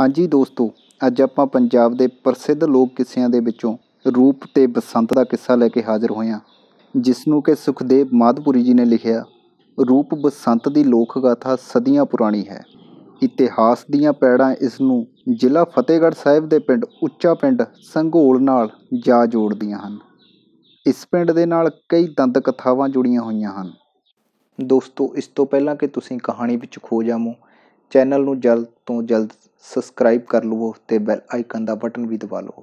ਹਾਂਜੀ ਦੋਸਤੋ ਅੱਜ ਆਪਾਂ ਪੰਜਾਬ ਦੇ ਪ੍ਰਸਿੱਧ ਲੋਕ ਕਿੱਸਿਆਂ ਦੇ ਵਿੱਚੋਂ ਰੂਪ ਤੇ ਬਸੰਤ ਦਾ ਕਿੱਸਾ ਲੈ ਕੇ ਹਾਜ਼ਰ ਹੋਏ ਹਾਂ ਜਿਸ ਨੂੰ ਕਿ ਸੁਖਦੇਵ ਮਾਧਪੁਰੀ ਜੀ ਨੇ ਲਿਖਿਆ ਰੂਪ ਬਸੰਤ ਦੀ ਲੋਕ ਗਾਥਾ ਸਦੀਆਂ ਪੁਰਾਣੀ ਹੈ ਇਤਿਹਾਸ ਦੀਆਂ ਪੈੜਾਂ ਇਸ ਨੂੰ ਜ਼ਿਲ੍ਹਾ ਫਤਿਹਗੜ੍ਹ ਸਾਹਿਬ ਦੇ ਪਿੰਡ ਉੱਚਾ ਪਿੰਡ ਸੰਘੋਲ ਨਾਲ ਜਾ ਜੋੜਦੀਆਂ ਹਨ ਇਸ ਪਿੰਡ ਦੇ ਨਾਲ ਕਈ ਦੰਦ ਕਥਾਵਾਂ ਜੁੜੀਆਂ ਹੋਈਆਂ ਹਨ ਦੋਸਤੋ ਇਸ ਤੋਂ ਪਹਿਲਾਂ ਕਿ ਤੁਸੀਂ ਕਹਾਣੀ ਵਿੱਚ ਖੋ ਜਾਵੋ ਚੈਨਲ ਨੂੰ ਜਲਦ ਤੋਂ ਜਲਦ ਸਬਸਕ੍ਰਾਈਬ ਕਰ ਲਵੋ ਤੇ ਬੈਲ ਆਈਕਨ ਦਾ ਬਟਨ ਵੀ ਦਬਾ ਲਵੋ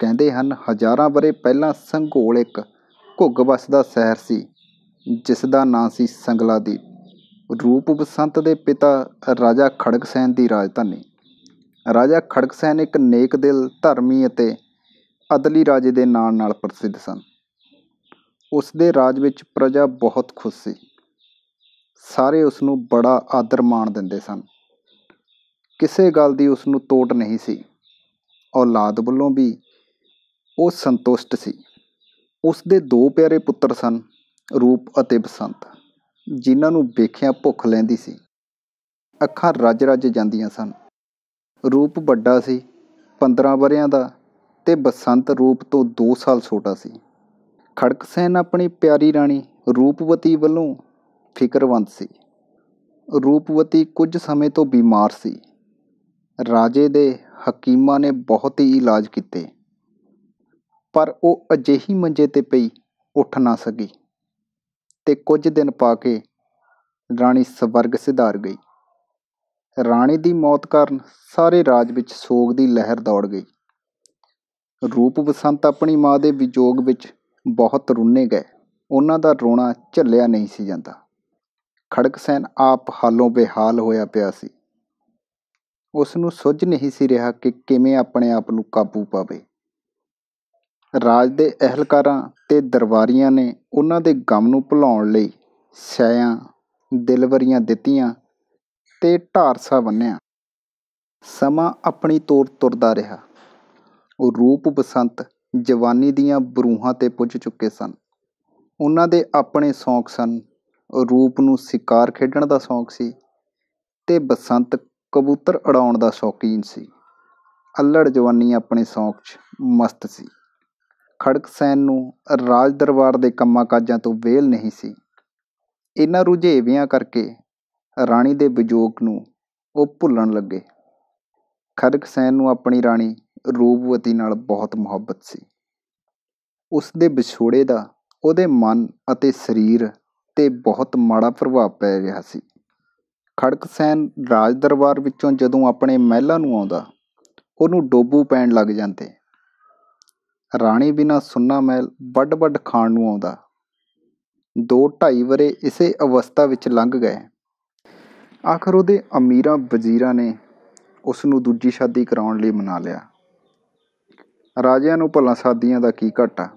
ਕਹਿੰਦੇ ਹਨ ਹਜ਼ਾਰਾਂ ਬਰੇ ਪਹਿਲਾਂ ਸੰਘੋਲ ਇੱਕ ਘੁੱਗ ਵਸਦਾ ਸ਼ਹਿਰ ਸੀ ਜਿਸ ਦਾ ਨਾਂ ਸੀ ਸੰਗਲਾਦੀਪ ਰੂਪ ਬਸੰਤ ਦੇ ਪਿਤਾ ਰਾਜਾ ਖੜਕਸੈਨ ਸੈਨ ਦੀ ਰਾਜਧਾਨੀ ਰਾਜਾ ਖੜਕਸੈਨ ਸੈਨ ਇੱਕ ਨੇਕ ਦਿਲ ਧਰਮੀ ਅਤੇ ਅਦਲੀ ਰਾਜੇ ਦੇ ਨਾਂ ਨਾਲ ਪ੍ਰਸਿੱਧ ਸਨ ਉਸ ਦੇ ਰਾਜ ਵਿੱਚ ਪ੍ਰਜਾ ਬਹੁਤ ਖੁਸ਼ ਸੀ ਸਾਰੇ ਉਸ ਨੂੰ ਬੜਾ ਆਦਰ ਮਾਣ ਦਿੰਦੇ ਸਨ ਕਿਸੇ ਗੱਲ ਦੀ ਉਸ ਨੂੰ ਤੋਟ ਨਹੀਂ ਸੀ ਔਲਾਦ ਵੱਲੋਂ ਵੀ ਉਹ ਸੰਤੁਸ਼ਟ ਸੀ ਉਸ ਦੇ ਦੋ ਪਿਆਰੇ ਪੁੱਤਰ ਸਨ ਰੂਪ ਅਤੇ ਬਸੰਤ ਜਿਨ੍ਹਾਂ ਨੂੰ ਵੇਖਿਆ ਭੁੱਖ ਲੈਂਦੀ ਸੀ ਅੱਖਾਂ ਰੱਜ-ਰੱਜ ਜਾਂਦੀਆਂ ਸਨ ਰੂਪ ਵੱਡਾ ਸੀ 15 ਵਰਿਆਂ ਦਾ ਤੇ ਬਸੰਤ ਰੂਪ ਤੋਂ 2 ਸਾਲ ਛੋਟਾ ਸੀ ਖੜਕ ਸੈਨ ਆਪਣੀ ਪਿਆਰੀ ਰਾਣੀ ਰੂਪਵਤੀ ਵੱਲੋਂ ਫਿਕਰਵੰਦ ਸੀ ਰੂਪਵਤੀ ਕੁਝ ਸਮੇਂ ਤੋਂ ਬਿਮਾਰ ਸੀ ਰਾਜੇ ਦੇ ਹਕੀਮਾਂ ਨੇ ਬਹੁਤ ਹੀ ਇਲਾਜ ਕੀਤੇ ਪਰ ਉਹ ਅਜਿਹੀ ਮੰਜੇ ਤੇ ਪਈ ਉੱਠ ਨਾ ਸਕੀ ਤੇ ਕੁਝ ਦਿਨ ਪਾ ਕੇ ਰਾਣੀ ਸਵਰਗ ਸਿਧਾਰ ਗਈ ਰਾਣੀ ਦੀ ਮੌਤ ਕਾਰਨ ਸਾਰੇ ਰਾਜ ਵਿੱਚ ਸੋਗ ਦੀ ਲਹਿਰ ਦੌੜ ਗਈ ਰੂਪ ਬਸੰਤ ਆਪਣੀ ਮਾਂ ਦੇ ਵਿਜੋਗ ਵਿੱਚ ਬਹੁਤ ਰੁੰਨੇ ਗਏ ਉਹਨਾਂ ਦਾ ਰੋਣਾ ਝੱਲਿਆ ਨਹੀਂ ਸੀ ਜਾਂਦਾ ਖੜਕਸੈਨ ਆਪ ਹਾਲੋਂ ਬੇਹਾਲ ਹੋਇਆ ਪਿਆ ਸੀ ਉਸ ਨੂੰ ਸੁੱਝ ਨਹੀਂ ਸੀ ਰਿਹਾ ਕਿ ਕਿਵੇਂ ਆਪਣੇ ਆਪ ਨੂੰ ਕਾਬੂ ਪਾਵੇ ਰਾਜ ਦੇ ਅਹਿਲਕਾਰਾਂ ਤੇ ਦਰਬਾਰੀਆਂ ਨੇ ਉਹਨਾਂ ਦੇ ਗਮ ਨੂੰ ਭੁਲਾਉਣ ਲਈ ਸਿਆਂ ਦਿਲਵਰੀਆਂ ਦਿੱਤੀਆਂ ਤੇ ਢਾਰਸਾ ਬੰਨਿਆ ਸਮਾਂ ਆਪਣੀ ਤੋਰ ਤੁਰਦਾ ਰਿਹਾ ਉਹ ਰੂਪ ਬਸੰਤ ਜਵਾਨੀ ਦੀਆਂ ਬਰੂਹਾਂ ਤੇ ਪੁੱਜ ਚੁੱਕੇ ਸਨ ਉਹਨਾਂ ਦੇ ਆਪਣੇ ਸ਼ੌਂਕ ਸਨ ਰੂਪ ਨੂੰ ਸ਼ਿਕਾਰ ਖੇਡਣ ਦਾ ਸ਼ੌਂਕ ਸੀ ਤੇ ਬਸੰਤ ਕਬੂਤਰ ਉਡਾਉਣ ਦਾ ਸ਼ੌਕੀਨ ਸੀ ਅੱਲੜ ਜਵਾਨੀ ਆਪਣੇ ਸ਼ੌਂਕ 'ਚ ਮਸਤ ਸੀ ਖੜਕ ਸੈਨ ਨੂੰ ਰਾਜ ਦਰਬਾਰ ਦੇ ਕੰਮਾਂ ਕਾਜਾਂ ਤੋਂ ਵੇਲ ਨਹੀਂ ਸੀ ਇਹਨਾਂ ਰੁਝੇਵਿਆਂ ਕਰਕੇ ਰਾਣੀ ਦੇ ਵਿਜੋਗ ਨੂੰ ਉਹ ਭੁੱਲਣ ਲੱਗੇ ਖੜਕ ਸੈਨ ਨੂੰ ਆਪਣੀ ਰਾਣੀ ਰੂਪਵਤੀ ਨਾਲ ਬਹੁਤ ਮੁਹੱਬਤ ਸੀ ਉਸ ਦੇ ਵਿਛੋੜੇ ਦਾ ਉਹਦੇ ਮਨ ਅਤੇ ਸਰੀਰ 'ਤੇ ਬਹੁਤ ਮਾੜਾ ਪ੍ਰਭਾਵ ਪੈ ਰਿਹਾ ਸੀ ਖੜਕਸੈਨ ਰਾਜ ਦਰਬਾਰ ਵਿੱਚੋਂ ਜਦੋਂ ਆਪਣੇ ਮਹਿਲਾਂ ਨੂੰ ਆਉਂਦਾ ਉਹਨੂੰ ਡੋਬੂ ਪੈਣ ਲੱਗ ਜਾਂਦੇ ਰਾਣੀ ਬਿਨਾਂ ਸੁੰਨਾ ਮਹਿਲ ਵੱਡ ਵੱਡ ਖਾਣ ਨੂੰ ਆਉਂਦਾ ਦੋ ਢਾਈ ਵਰੇ ਇਸੇ ਅਵਸਥਾ ਵਿੱਚ ਲੰਘ ਗਏ ਆਖਰ ਉਹਦੇ ਅਮੀਰਾਂ ਵਜ਼ੀਰਾਂ ਨੇ ਉਸ ਨੂੰ ਦੂਜੀ ਸ਼ਾਦੀ ਕਰਾਉਣ ਲਈ ਮਨਾ ਲਿਆ ਰਾਜਿਆਂ ਨੂੰ ਭਲਾ ਸਾਦੀਆਂ ਦਾ ਕੀ ਘਟਾ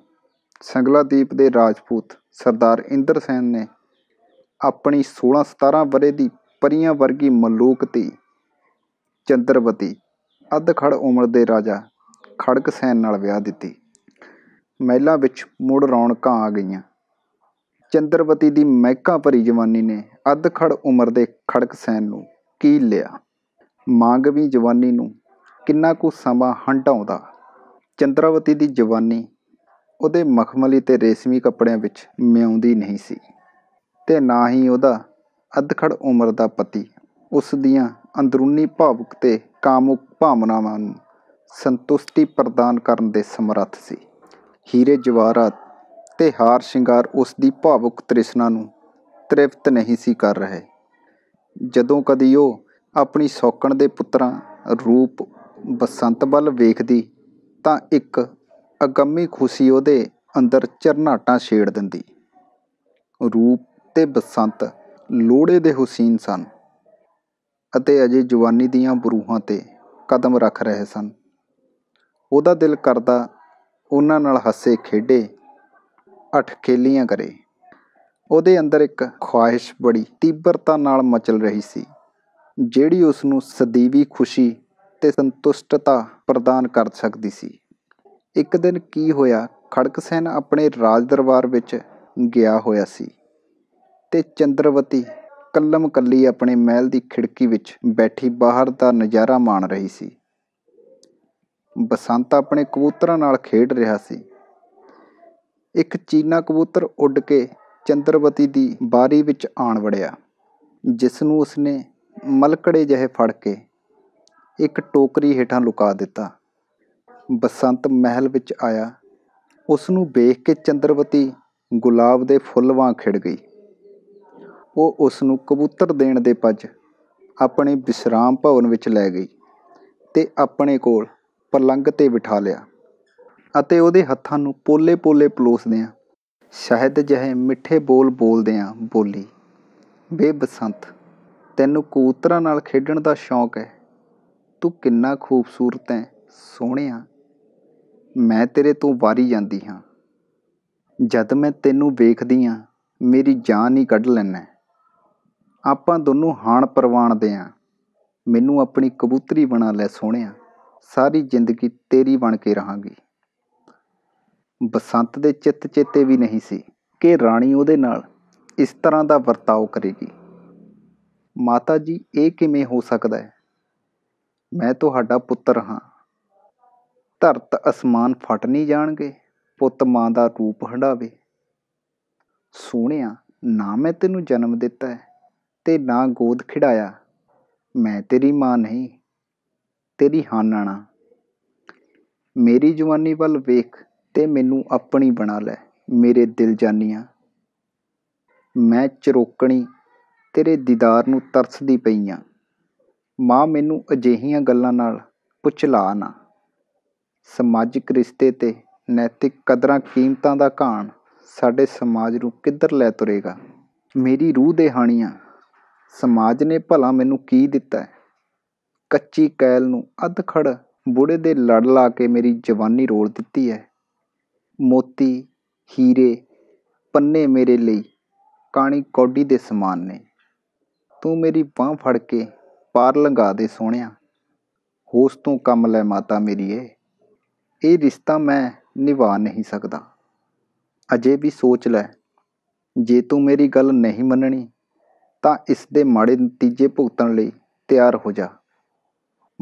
ਸੰਗਲਾਦੀਪ ਦੇ ਰਾਜਪੂਤ ਸਰਦਾਰ ਇੰਦਰ ਸੈਨ ਨੇ ਆਪਣੀ 16 17 ਬਰੇ ਦੀ ਪਰੀਆਂ ਵਰਗੀ ਮਲੂਕ ਧੀ ਚੰਦਰਵਤੀ ਅੱਧਖੜ ਉਮਰ ਦੇ ਰਾਜਾ ਖੜਕ ਸੈਨ ਨਾਲ ਵਿਆਹ ਦਿੱਤੀ ਮਹਿਲਾ ਵਿੱਚ ਮੁੜ ਰੌਣਕਾਂ ਆ ਗਈਆਂ ਚੰਦਰਵਤੀ ਦੀ ਮਹਿਕਾ ਭਰੀ ਜਵਾਨੀ ਨੇ ਅੱਧਖੜ ਉਮਰ ਦੇ ਖੜਕ ਸੈਨ ਨੂੰ ਕੀ ਲਿਆ ਮਾਂਗਵੀ ਜਵਾਨੀ ਨੂੰ ਕਿੰਨਾ ਕੁ ਸਮਾਂ ਹੰਡਾਉਂਦਾ ਚੰਦਰਵਤੀ ਦੀ ਜਵਾਨੀ ਉਹਦੇ ਮਖਮਲੀ ਤੇ ਰੇਸ਼ਮੀ ਕੱਪੜਿਆਂ ਵਿੱਚ ਮਿਉਂਦੀ ਨਹੀਂ ਸੀ ਤੇ ਨਾ ਹੀ ਉਹਦਾ ਅਧਖੜ ਉਮਰ ਦਾ ਪਤੀ ਉਸ ਦੀਆਂ ਅੰਦਰੂਨੀ ਭਾਵੁਕ ਤੇ ਕਾਮੁਕ ਭਾਵਨਾਵਾਂ ਨੂੰ ਸੰਤੁਸ਼ਟੀ ਪ੍ਰਦਾਨ ਕਰਨ ਦੇ ਸਮਰੱਥ ਸੀ ਹੀਰੇ ਜਵਾਹਰਾਤ ਤੇ ਹਾਰ ਸ਼ਿੰਗਾਰ ਉਸ ਦੀ ਭਾਵੁਕ ਤ੍ਰਿਸ਼ਨਾ ਨੂੰ ਤ੍ਰਿਪਤ ਨਹੀਂ ਸੀ ਕਰ ਰਹੇ ਜਦੋਂ ਕਦੀ ਉਹ ਆਪਣੀ ਸੌਕਣ ਦੇ ਪੁੱਤਰਾਂ ਰੂਪ ਬਸੰਤ ਬਲ ਵੇਖਦੀ ਤਾਂ ਇੱਕ ਅਗੰਮੀ ਖੁਸ਼ੀ ਉਹਦੇ ਅੰਦਰ ਚਰਨਾਟਾਂ ਛੇੜ ਦਿੰਦੀ ਰੂਪ ਤੇ ਬਸੰਤ ਲੋੜੇ ਦੇ ਹੁਸੀਨ ਸਨ ਅਤੇ ਅਜੇ ਜਵਾਨੀ ਦੀਆਂ ਬਰੂਹਾਂ ਤੇ ਕਦਮ ਰੱਖ ਰਹੇ ਸਨ ਉਹਦਾ ਦਿਲ ਕਰਦਾ ਉਹਨਾਂ ਨਾਲ ਹੱਸੇ ਖੇਡੇ ਅਠ ਖੇਲੀਆਂ ਕਰੇ ਉਹਦੇ ਅੰਦਰ ਇੱਕ ਖੁਆਇਸ਼ ਬੜੀ ਤੀਬਰਤਾ ਨਾਲ ਮਚਲ ਰਹੀ ਸੀ ਜਿਹੜੀ ਉਸ ਨੂੰ ਸਦੀਵੀ ਖੁਸ਼ੀ ਤੇ ਸੰਤੁਸ਼ਟਤਾ ਪ੍ਰਦਾਨ ਕਰ ਸਕਦੀ ਸੀ ਇੱਕ ਦਿਨ ਕੀ ਹੋਇਆ ਖੜਕ ਸੈਨ ਆਪਣੇ ਰਾਜ ਦਰਬਾਰ ਵਿੱਚ ਗਿਆ ਹੋਇਆ ਸੀ ਤੇ ਚੰਦਰਵਤੀ ਕੱਲਮ ਕੱਲੀ ਆਪਣੇ ਮਹਿਲ ਦੀ ਖਿੜਕੀ ਵਿੱਚ ਬੈਠੀ ਬਾਹਰ ਦਾ ਨਜ਼ਾਰਾ ਮਾਣ ਰਹੀ ਸੀ ਬਸੰਤ ਆਪਣੇ ਕਬੂਤਰਾਂ ਨਾਲ ਖੇਡ ਰਿਹਾ ਸੀ ਇੱਕ ਚੀਨਾ ਕਬੂਤਰ ਉੱਡ ਕੇ ਚੰਦਰਵਤੀ ਦੀ ਬਾਰੀ ਵਿੱਚ ਆਣ ਵੜਿਆ ਜਿਸ ਨੂੰ ਉਸਨੇ ਮਲਕੜੇ ਜਿਹੇ ਫੜ ਕੇ ਇੱਕ ਟੋਕਰੀ ਹੇਠਾਂ ਲੁਕਾ ਦਿੱਤਾ ਬਸੰਤ ਮਹਿਲ ਵਿੱਚ ਆਇਆ ਉਸ ਨੂੰ ਵੇਖ ਕੇ ਚੰਦਰਵਤੀ ਗੁਲਾਬ ਦੇ ਫੁੱਲ ਵਾਂ ਖਿੜ ਗਈ ਉਹ ਉਸ ਨੂੰ ਕਬੂਤਰ ਦੇਣ ਦੇ ਪੱਜ ਆਪਣੇ ਵਿਸ਼ਰਾਮ ਭਵਨ ਵਿੱਚ ਲੈ ਗਈ ਤੇ ਆਪਣੇ ਕੋਲ ਪਲੰਗ ਤੇ ਬਿਠਾ ਲਿਆ ਅਤੇ ਉਹਦੇ ਹੱਥਾਂ ਨੂੰ ਪੋਲੇ-ਪੋਲੇ ਪਲੋਸਦਿਆਂ ਸ਼ਾਇਦ ਜਿਹੇ ਮਿੱਠੇ ਬੋਲ ਬੋਲਦਿਆਂ ਬੋਲੀ ਵੇ ਬਸੰਤ ਤੈਨੂੰ ਕਬੂਤਰਾਂ ਨਾਲ ਖੇਡਣ ਦਾ ਸ਼ੌਂਕ ਹੈ ਤੂੰ ਕਿੰਨਾ ਖੂਬਸੂਰਤ ਹੈ ਸੋਹਣਿਆ ਮੈਂ ਤੇਰੇ ਤੋਂ ਵਾਰੀ ਜਾਂਦੀ ਹਾਂ ਜਦ ਮੈਂ ਤੈਨੂੰ ਵੇਖਦੀ ਹਾਂ ਮੇਰੀ ਜਾਨ ਹੀ ਕੱਢ ਲੈਣਾ ਆਪਾਂ ਦੋਨੋਂ ਹਾਣ ਪਰਵਾਣਦੇ ਆਂ ਮੈਨੂੰ ਆਪਣੀ ਕਬੂਤਰੀ ਬਣਾ ਲੈ ਸੋਹਣਿਆ ਸਾਰੀ ਜ਼ਿੰਦਗੀ ਤੇਰੀ ਬਣ ਕੇ ਰਹਾਂਗੀ ਬਸੰਤ ਦੇ ਚਿੱਤ ਚੇਤੇ ਵੀ ਨਹੀਂ ਸੀ ਕਿ ਰਾਣੀ ਉਹਦੇ ਨਾਲ ਇਸ ਤਰ੍ਹਾਂ ਦਾ ਵਰਤਾਓ ਕਰੇਗੀ ਮਾਤਾ ਜੀ ਇਹ ਕਿਵੇਂ ਹੋ ਸਕਦਾ ਹੈ ਮੈਂ ਤੁਹਾਡਾ ਪੁੱਤਰ ਹਾਂ ਧਰਤ ਅਸਮਾਨ ਫਟ ਨਹੀਂ ਜਾਣਗੇ ਪੁੱਤ ਮਾਂ ਦਾ ਰੂਪ ਹੰਡਾਵੇ ਸੋਹਣਿਆ ਨਾ ਮੈਂ ਤੈਨੂੰ ਜਨਮ ਦਿੱਤਾ ਤੇ ਨਾ ਗੋਦ ਖਿਡਾਇਆ ਮੈਂ ਤੇਰੀ ਮਾਂ ਨਹੀਂ ਤੇਰੀ ਹਾਨਣਾ ਮੇਰੀ ਜਵਾਨੀ ਵੱਲ ਵੇਖ ਤੇ ਮੈਨੂੰ ਆਪਣੀ ਬਣਾ ਲੈ ਮੇਰੇ ਦਿਲ ਜਾਨੀਆਂ ਮੈਂ ਚਰੋਕਣੀ ਤੇਰੇ ਦੀਦਾਰ ਨੂੰ ਤਰਸਦੀ ਪਈਆਂ ਮਾਂ ਮੈਨੂੰ ਅਜਿਹੀਆਂ ਗੱਲਾਂ ਨਾਲ ਪੁੱਛ ਲਾ ਨਾ ਸਮਾਜਿਕ ਰਿਸ਼ਤੇ 'ਤੇ ਨੈਤਿਕ ਕਦਰਾਂ ਕੀਮਤਾਂ ਦਾ ਘਾਣ ਸਾਡੇ ਸਮਾਜ ਨੂੰ ਕਿੱਧਰ ਲੈ ਤੁਰੇਗਾ ਮੇਰੀ ਰੂਹ ਦੇ ਹਾਣੀਆਂ ਸਮਾਜ ਨੇ ਭਲਾ ਮੈਨੂੰ ਕੀ ਦਿੱਤਾ ਕੱਚੀ ਕੈਲ ਨੂੰ ਅੱਧ ਖੜ ਬੁੜੇ ਦੇ ਲੜ ਲਾ ਕੇ ਮੇਰੀ ਜਵਾਨੀ ਰੋਲ ਦਿੱਤੀ ਹੈ ਮੋਤੀ ਹੀਰੇ ਪੰਨੇ ਮੇਰੇ ਲਈ ਕਾਣੀ ਕੌਡੀ ਦੇ ਸਮਾਨ ਨੇ ਤੂੰ ਮੇਰੀ ਬਾਹ ਫੜ ਕੇ ਪਾਰ ਲੰਘਾ ਦੇ ਸੋਹਣਿਆ ਹੋਸ ਤੋਂ ਕੰਮ ਲੈ ਮਾਤਾ ਮੇਰੀਏ ਇਹ ਰਿਸ਼ਤਾ ਮੈਂ ਨਿਭਾ ਨਹੀਂ ਸਕਦਾ ਅਜੇ ਵੀ ਸੋਚ ਲੈ ਜੇ ਤੂੰ ਮੇਰੀ ਗੱਲ ਨਹੀਂ ਮੰਨਣੀ ਤਾਂ ਇਸ ਦੇ ਮਾੜੇ ਨਤੀਜੇ ਭੁਗਤਣ ਲਈ ਤਿਆਰ ਹੋ ਜਾ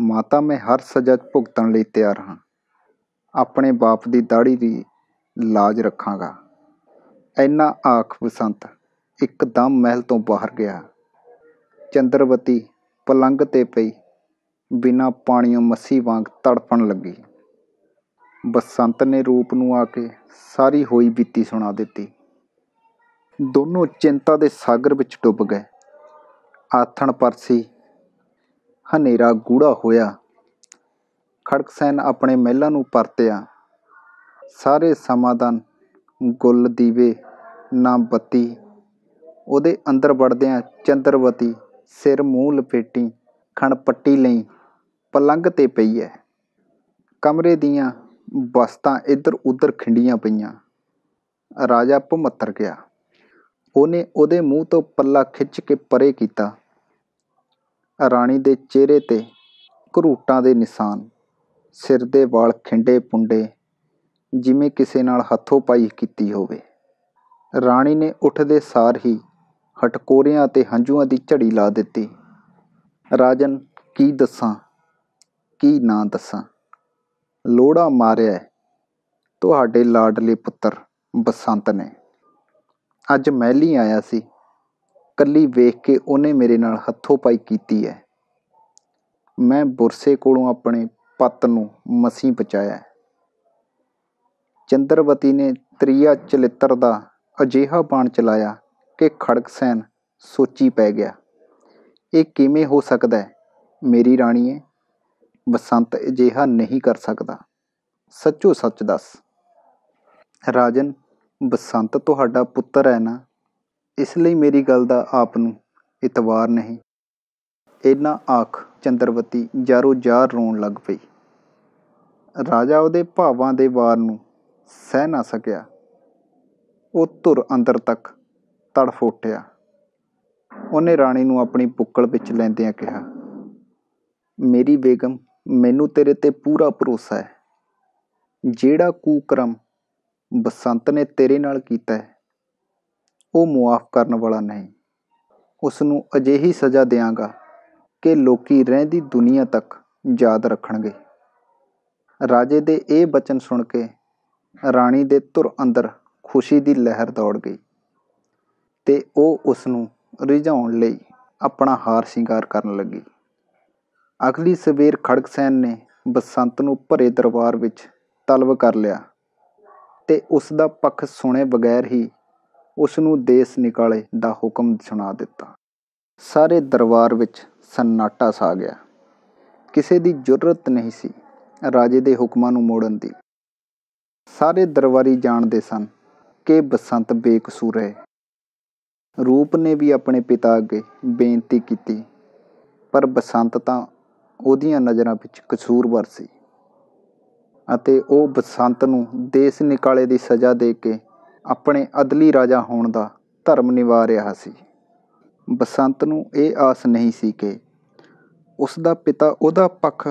ਮਾਤਾ ਮੈਂ ਹਰ ਸਜ਼ਾ ਭੁਗਤਣ ਲਈ ਤਿਆਰ ਹਾਂ ਆਪਣੇ ਬਾਪ ਦੀ ਦਾੜੀ ਦੀ ਲਾਜ ਰੱਖਾਂਗਾ ਐਨਾ ਆਖ ਬਸੰਤ ਇੱਕਦਮ ਮਹਿਲ ਤੋਂ ਬਾਹਰ ਗਿਆ ਚੰਦਰਵਤੀ ਪਲੰਗ ਤੇ ਪਈ ਬਿਨਾ ਪਾਣੀੋਂ ਮੱਸੀ ਵਾਂਗ ਤੜਫਣ ਲੱਗੀ ਬਸੰਤ ਨੇ ਰੂਪ ਨੂੰ ਆ ਕੇ ਸਾਰੀ ਹੋਈ ਬੀਤੀ ਸੁਣਾ ਦਿੱਤੀ ਦੋਨੋਂ ਚਿੰਤਾ ਦੇ ਸਾਗਰ ਵਿੱਚ ਡੁੱਬ ਗਏ ਆਥਣ ਪਰਸੀ ਹਨੇਰਾ ਗੂੜਾ ਹੋਇਆ ਖੜਕਸੈਨ ਆਪਣੇ ਮਹਿਲਾਂ ਨੂੰ ਪਰਤਿਆ ਸਾਰੇ ਸਮਾਦਨ ਗੁੱਲ ਦੀਵੇ ਨਾ ਬੱਤੀ ਉਹਦੇ ਅੰਦਰ ਵੜਦਿਆਂ ਚੰਦਰਵਤੀ ਸਿਰ ਮੂੰਹ ਲਪੇਟੀ ਖਣ ਪੱਟੀ ਲਈ ਪਲੰਗ ਤੇ ਪਈ ਹੈ ਕਮਰੇ ਦੀਆਂ ਵਸਤਾਂ ਇੱਧਰ ਉੱਧਰ ਖਿੰਡੀਆਂ ਪਈਆਂ ਰਾਜਾ ਭੁਮੱਤਰ ਗਿਆ ਉਹਨੇ ਉਹਦੇ ਮੂੰਹ ਤੋਂ ਪੱਲਾ ਖਿੱਚ ਕੇ ਪਰੇ ਕੀਤਾ ਰਾਣੀ ਦੇ ਚਿਹਰੇ ਤੇ ਘਰੂਟਾਂ ਦੇ ਨਿਸ਼ਾਨ ਸਿਰ ਦੇ ਵਾਲ ਖਿੰਡੇ ਪੁੰਡੇ ਜਿਵੇਂ ਕਿਸੇ ਨਾਲ ਹੱਥੋਂ ਪਾਈ ਕੀਤੀ ਹੋਵੇ ਰਾਣੀ ਨੇ ਉੱਠਦੇ ਸਾਰ ਹੀ ਹਟਕੋਰਿਆਂ ਤੇ ਹੰਝੂਆਂ ਦੀ ਝੜੀ ਲਾ ਦਿੱਤੀ ਰਾਜਨ ਕੀ ਦੱਸਾਂ ਕੀ ਨਾ ਦੱਸਾਂ ਲੋੜਾ ਮਾਰਿਆ ਤੁਹਾਡੇ ਲਾਡਲੇ ਪੁੱਤਰ ਬਸੰਤ ਨੇ ਅੱਜ ਮਹਿਲੀ ਆਇਆ ਸੀ ਕੱਲੀ ਵੇਖ ਕੇ ਉਹਨੇ ਮੇਰੇ ਨਾਲ ਹੱਥੋਂ ਪਾਈ ਕੀਤੀ ਹੈ ਮੈਂ ਬੁਰਸੇ ਕੋਲੋਂ ਆਪਣੇ ਪੱਤ ਨੂੰ ਮਸੀ ਬਚਾਇਆ ਚੰਦਰਵਤੀ ਨੇ ਤ੍ਰਿਆ ਚਲਿੱਤਰ ਦਾ ਅਜੀਹਾ ਬਾਣ ਚਲਾਇਆ ਕਿ ਖੜਕ ਸੈਨ ਸੋਚੀ ਪੈ ਗਿਆ ਇਹ ਕਿਵੇਂ ਹੋ ਸਕਦਾ ਹੈ ਮੇਰੀ ਰਾਣੀਏ ਬਸੰਤ ਅਜਿਹਾ ਨਹੀਂ ਕਰ ਸਕਦਾ ਸੱਚੋ ਸੱਚ ਦੱਸ ਰਾਜਨ ਬਸੰਤ ਤੁਹਾਡਾ ਪੁੱਤਰ ਹੈ ਨਾ ਇਸ ਲਈ ਮੇਰੀ ਗੱਲ ਦਾ ਆਪ ਨੂੰ ਇਤਵਾਰ ਨਹੀਂ ਇਹਨਾਂ ਆਖ ਚੰਦਰਵਤੀ ਜਾਰੋ ਜਾਰ ਰੋਣ ਲੱਗ ਪਈ ਰਾਜਾ ਉਹਦੇ ਭਾਵਾਂ ਦੇ ਵਾਰ ਨੂੰ ਸਹਿ ਨਾ ਸਕਿਆ ਉਹ ਧੁਰ ਅੰਦਰ ਤੱਕ ਤੜਫ ਉੱਠਿਆ ਉਹਨੇ ਰਾਣੀ ਨੂੰ ਆਪਣੀ ਪੁੱਕਲ ਵਿੱਚ ਲੈਂਦਿਆਂ ਕਿਹਾ ਮੇਰੀ ਬੇਗਮ ਮੈਨੂੰ ਤੇਰੇ ਤੇ ਪੂਰਾ ਭਰੋਸਾ ਹੈ ਜਿਹੜਾ ਕੂਕਰਮ ਬਸੰਤ ਨੇ ਤੇਰੇ ਨਾਲ ਕੀਤਾ ਹੈ ਉਹ ਮੁਆਫ ਕਰਨ ਵਾਲਾ ਨਹੀਂ ਉਸ ਨੂੰ ਅਜਿਹੀ ਸਜ਼ਾ ਦੇਵਾਂਗਾ ਕਿ ਲੋਕੀ ਰਹਿੰਦੀ ਦੁਨੀਆ ਤੱਕ ਯਾਦ ਰੱਖਣਗੇ ਰਾਜੇ ਦੇ ਇਹ ਬਚਨ ਸੁਣ ਕੇ ਰਾਣੀ ਦੇ ਧੁਰ ਅੰਦਰ ਖੁਸ਼ੀ ਦੀ ਲਹਿਰ ਦੌੜ ਗਈ ਤੇ ਉਹ ਉਸ ਨੂੰ ਰਿਝਾਉਣ ਲਈ ਆਪਣਾ ਹਾਰ ਸ਼ਿੰਗਾਰ ਕਰਨ ਲੱਗੀ ਅਗਲੀ ਸਵੇਰ ਸੈਨ ਨੇ ਬਸੰਤ ਨੂੰ ਭਰੇ ਦਰਬਾਰ ਵਿੱਚ ਤਲਬ ਕਰ ਲਿਆ ਤੇ ਉਸ ਦਾ ਪੱਖ ਸੁਣੇ ਬਗੈਰ ਹੀ ਉਸ ਨੂੰ ਦੇਸ਼ ਨਿਕਾਲੇ ਦਾ ਹੁਕਮ ਸੁਣਾ ਦਿੱਤਾ ਸਾਰੇ ਦਰਬਾਰ ਵਿੱਚ ਸੰਨਾਟਾ ਸਾ ਗਿਆ ਕਿਸੇ ਦੀ ਜੁਰਤ ਨਹੀਂ ਸੀ ਰਾਜੇ ਦੇ ਹੁਕਮਾਂ ਨੂੰ ਮੋੜਨ ਦੀ ਸਾਰੇ ਦਰਬਾਰੀ ਜਾਣਦੇ ਸਨ ਕਿ ਬਸੰਤ ਬੇਕਸੂਰ ਹੈ ਰੂਪ ਨੇ ਵੀ ਆਪਣੇ ਪਿਤਾ ਅੱਗੇ ਬੇਨਤੀ ਕੀਤੀ ਪਰ ਬਸੰਤ ਤਾਂ ਉਹਦੀਆਂ ਨਜ਼ਰਾਂ ਵਿੱਚ ਕਸੂਰਵਰ ਸੀ ਅਤੇ ਉਹ ਬਸੰਤ ਨੂੰ ਦੇਸ਼ ਨਿਕਾਲੇ ਦੀ ਸਜ਼ਾ ਦੇ ਕੇ ਆਪਣੇ ਅਦਲੀ ਰਾਜਾ ਹੋਣ ਦਾ ਧਰਮ ਨਿਵਾ ਰਿਹਾ ਸੀ ਬਸੰਤ ਨੂੰ ਇਹ ਆਸ ਨਹੀਂ ਸੀ ਕਿ ਉਸ ਦਾ ਪਿਤਾ ਉਹਦਾ ਪੱਖ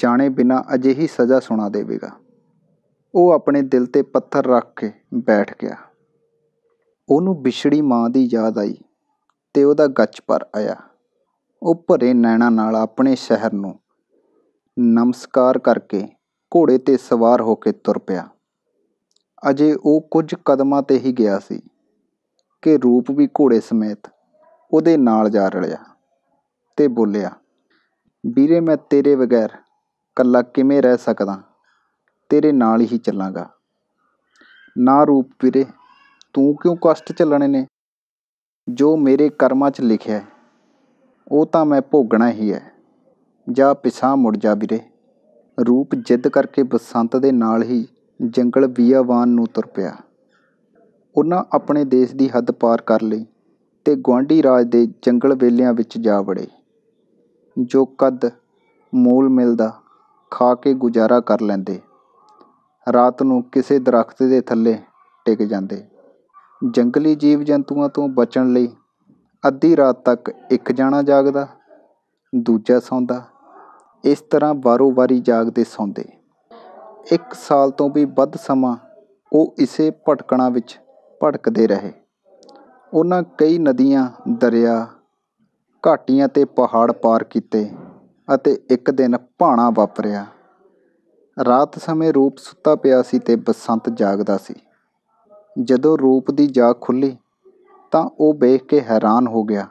ਜਾਣੇ ਬਿਨਾ ਅਜਿਹੀ ਸਜ਼ਾ ਸੁਣਾ ਦੇਵੇਗਾ ਉਹ ਆਪਣੇ ਦਿਲ ਤੇ ਪੱਥਰ ਰੱਖ ਕੇ ਬੈਠ ਗਿਆ ਉਹਨੂੰ ਵਿਛੜੀ ਮਾਂ ਦੀ ਯਾਦ ਆਈ ਤੇ ਉਹਦਾ ਗੱਚ ਪਰ ਆਇਆ ਉਹ ਭਰੇ ਨੈਣਾ ਨਾਲ ਆਪਣੇ ਸ਼ਹਿਰ ਨੂੰ ਨਮਸਕਾਰ ਕਰਕੇ ਘੋੜੇ 'ਤੇ ਸਵਾਰ ਹੋ ਕੇ ਤੁਰ ਪਿਆ ਅਜੇ ਉਹ ਕੁਝ ਕਦਮਾਂ 'ਤੇ ਹੀ ਗਿਆ ਸੀ ਕਿ ਰੂਪ ਵੀ ਘੋੜੇ ਸਮੇਤ ਉਹਦੇ ਨਾਲ ਜਾ ਰਲਿਆ ਤੇ ਬੋਲਿਆ ਵੀਰੇ ਮੈਂ ਤੇਰੇ ਬਗੈਰ ਕੱਲਾ ਕਿਵੇਂ ਰਹਿ ਸਕਦਾ ਤੇਰੇ ਨਾਲ ਹੀ ਚੱਲਾਂਗਾ ਨਾ ਰੂਪ ਵੀਰੇ ਤੂੰ ਕਿਉਂ ਕਸ਼ਟ ਚੱਲਣੇ ਨੇ ਜੋ ਮੇਰੇ ਕਰਮਾਂ 'ਚ ਲਿਖਿਆ ਹੈ ਉਹ ਤਾਂ ਮੈਂ ਭੋਗਣਾ ਹੀ ਹੈ ਜਾ ਪਿਸਾ ਮੁੜ ਜਾ ਵੀਰੇ ਰੂਪ ਜਿੱਦ ਕਰਕੇ ਬਸੰਤ ਦੇ ਨਾਲ ਹੀ ਜੰਗਲ ਬੀਆਵਾਨ ਨੂੰ ਤੁਰ ਪਿਆ ਉਹਨਾਂ ਆਪਣੇ ਦੇਸ਼ ਦੀ ਹੱਦ ਪਾਰ ਕਰ ਲਈ ਤੇ ਗਵਾਂਢੀ ਰਾਜ ਦੇ ਜੰਗਲ ਵੇਲਿਆਂ ਵਿੱਚ ਜਾ ਵੜੇ ਜੋ ਕਦ ਮੂਲ ਮਿਲਦਾ ਖਾ ਕੇ ਗੁਜ਼ਾਰਾ ਕਰ ਲੈਂਦੇ ਰਾਤ ਨੂੰ ਕਿਸੇ ਦਰਖਤ ਦੇ ਥੱਲੇ ਟਿਕ ਜਾਂਦੇ ਜੰਗਲੀ ਜੀਵ ਜੰਤੂਆਂ ਤੋਂ ਬਚਣ ਲਈ ਅੱਧੀ ਰਾਤ ਤੱਕ ਇੱਕ ਜਣਾ ਜਾਗਦਾ ਦੂਜਾ ਸੌਂਦਾ ਇਸ ਤਰ੍ਹਾਂ ਵਾਰੋ ਵਾਰੀ ਜਾਗਦੇ ਸੌਂਦੇ ਇੱਕ ਸਾਲ ਤੋਂ ਵੀ ਵੱਧ ਸਮਾਂ ਉਹ ਇਸੇ ਭਟਕਣਾ ਵਿੱਚ ਭਟਕਦੇ ਰਹੇ ਉਹਨਾਂ ਕਈ ਨਦੀਆਂ ਦਰਿਆ ਘਾਟੀਆਂ ਤੇ ਪਹਾੜ ਪਾਰ ਕੀਤੇ ਅਤੇ ਇੱਕ ਦਿਨ ਭਾਣਾ ਵਾਪਰਿਆ ਰਾਤ ਸਮੇਂ ਰੂਪ ਸੁੱਤਾ ਪਿਆ ਸੀ ਤੇ ਬਸੰਤ ਜਾਗਦਾ ਸੀ ਜਦੋਂ ਰੂਪ ਦੀ ਜਾਗ ਖੁੱਲੀ ਤਾਂ ਉਹ ਵੇਖ ਕੇ ਹੈਰਾਨ ਹੋ ਗਿਆ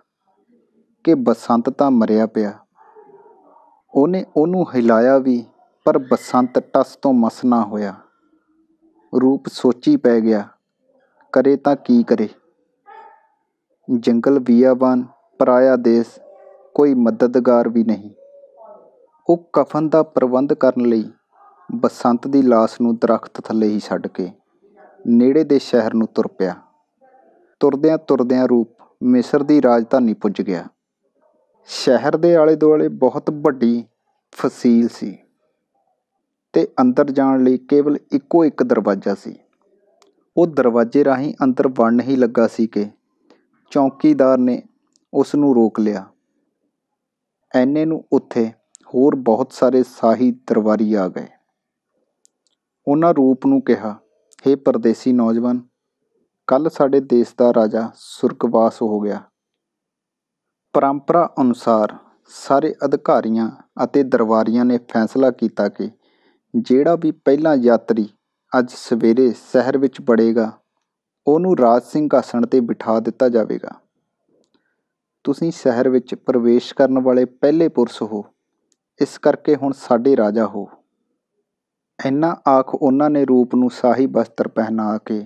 ਕਿ ਬਸੰਤ ਤਾਂ ਮਰਿਆ ਪਿਆ ਉਹਨੇ ਉਹਨੂੰ ਹਿਲਾਇਆ ਵੀ ਪਰ ਬਸੰਤ ਟਸ ਤੋਂ ਮਸ ਨਾ ਹੋਇਆ ਰੂਪ ਸੋਚੀ ਪੈ ਗਿਆ ਕਰੇ ਤਾਂ ਕੀ ਕਰੇ ਜੰਗਲ ਬੀਆਬਾਨ ਪਰਾਇਆ ਦੇਸ਼ ਕੋਈ ਮਦਦਗਾਰ ਵੀ ਨਹੀਂ ਉਹ ਕਫਨ ਦਾ ਪ੍ਰਬੰਧ ਕਰਨ ਲਈ ਬਸੰਤ ਦੀ ਲਾਸ਼ ਨੂੰ ਦਰਖਤ ਥੱਲੇ ਹੀ ਛੱਡ ਕੇ ਨੇੜੇ ਦੇ ਸ਼ਹਿਰ ਨੂੰ ਤੁਰ ਪਿਆ ਤੁਰਦਿਆਂ ਤੁਰਦਿਆਂ ਰੂਪ ਮਿਸਰ ਦੀ ਰਾਜਧਾਨੀ ਪੁੱਜ ਗਿਆ ਸ਼ਹਿਰ ਦੇ ਆਲੇ ਦੁਆਲੇ ਬਹੁਤ ਵੱਡੀ ਫਸੀਲ ਸੀ ਤੇ ਅੰਦਰ ਜਾਣ ਲਈ ਕੇਵਲ ਇੱਕੋ ਇੱਕ ਦਰਵਾਜ਼ਾ ਸੀ ਉਹ ਦਰਵਾਜ਼ੇ ਰਾਹੀਂ ਅੰਦਰ ਵੜਨ ਹੀ ਲੱਗਾ ਸੀ ਕਿ ਚੌਕੀਦਾਰ ਨੇ ਉਸ ਨੂੰ ਰੋਕ ਲਿਆ ਐਨੇ ਨੂੰ ਉੱਥੇ ਹੋਰ ਬਹੁਤ ਸਾਰੇ ਸਾਹੀ ਦਰਬਾਰੀ ਆ ਗਏ ਉਹਨਾਂ ਰੂਪ ਨੂੰ ਕਿਹਾ हे ਪਰਦੇਸੀ ਨੌਜਵਾਨ ਕੱਲ ਸਾਡੇ ਦੇਸ਼ ਦਾ ਰਾਜਾ ਸੁਰਗਵਾਸ ਹੋ ਗਿਆ ਪਰੰਪਰਾ ਅਨੁਸਾਰ ਸਾਰੇ ਅਧਿਕਾਰੀਆਂ ਅਤੇ ਦਰਬਾਰੀਆਂ ਨੇ ਫੈਸਲਾ ਕੀਤਾ ਕਿ ਜਿਹੜਾ ਵੀ ਪਹਿਲਾ ਯਾਤਰੀ ਅੱਜ ਸਵੇਰੇ ਸ਼ਹਿਰ ਵਿੱਚ ਵੜੇਗਾ ਉਹਨੂੰ ਰਾਜ ਸਿੰਘਾਸਣ ਤੇ ਬਿਠਾ ਦਿੱਤਾ ਜਾਵੇਗਾ ਤੁਸੀਂ ਸ਼ਹਿਰ ਵਿੱਚ ਪ੍ਰਵੇਸ਼ ਕਰਨ ਵਾਲੇ ਪਹਿਲੇ ਪੁਰਸ਼ ਹੋ ਇਸ ਕਰਕੇ ਹੁਣ ਸਾਡੇ ਰਾਜਾ ਹੋ ਇੰਨਾ ਆਖ ਉਹਨਾਂ ਨੇ ਰੂਪ ਨੂੰ ਸ਼ਾਹੀ ਬਸਤਰ ਪਹਿਨਾ ਕੇ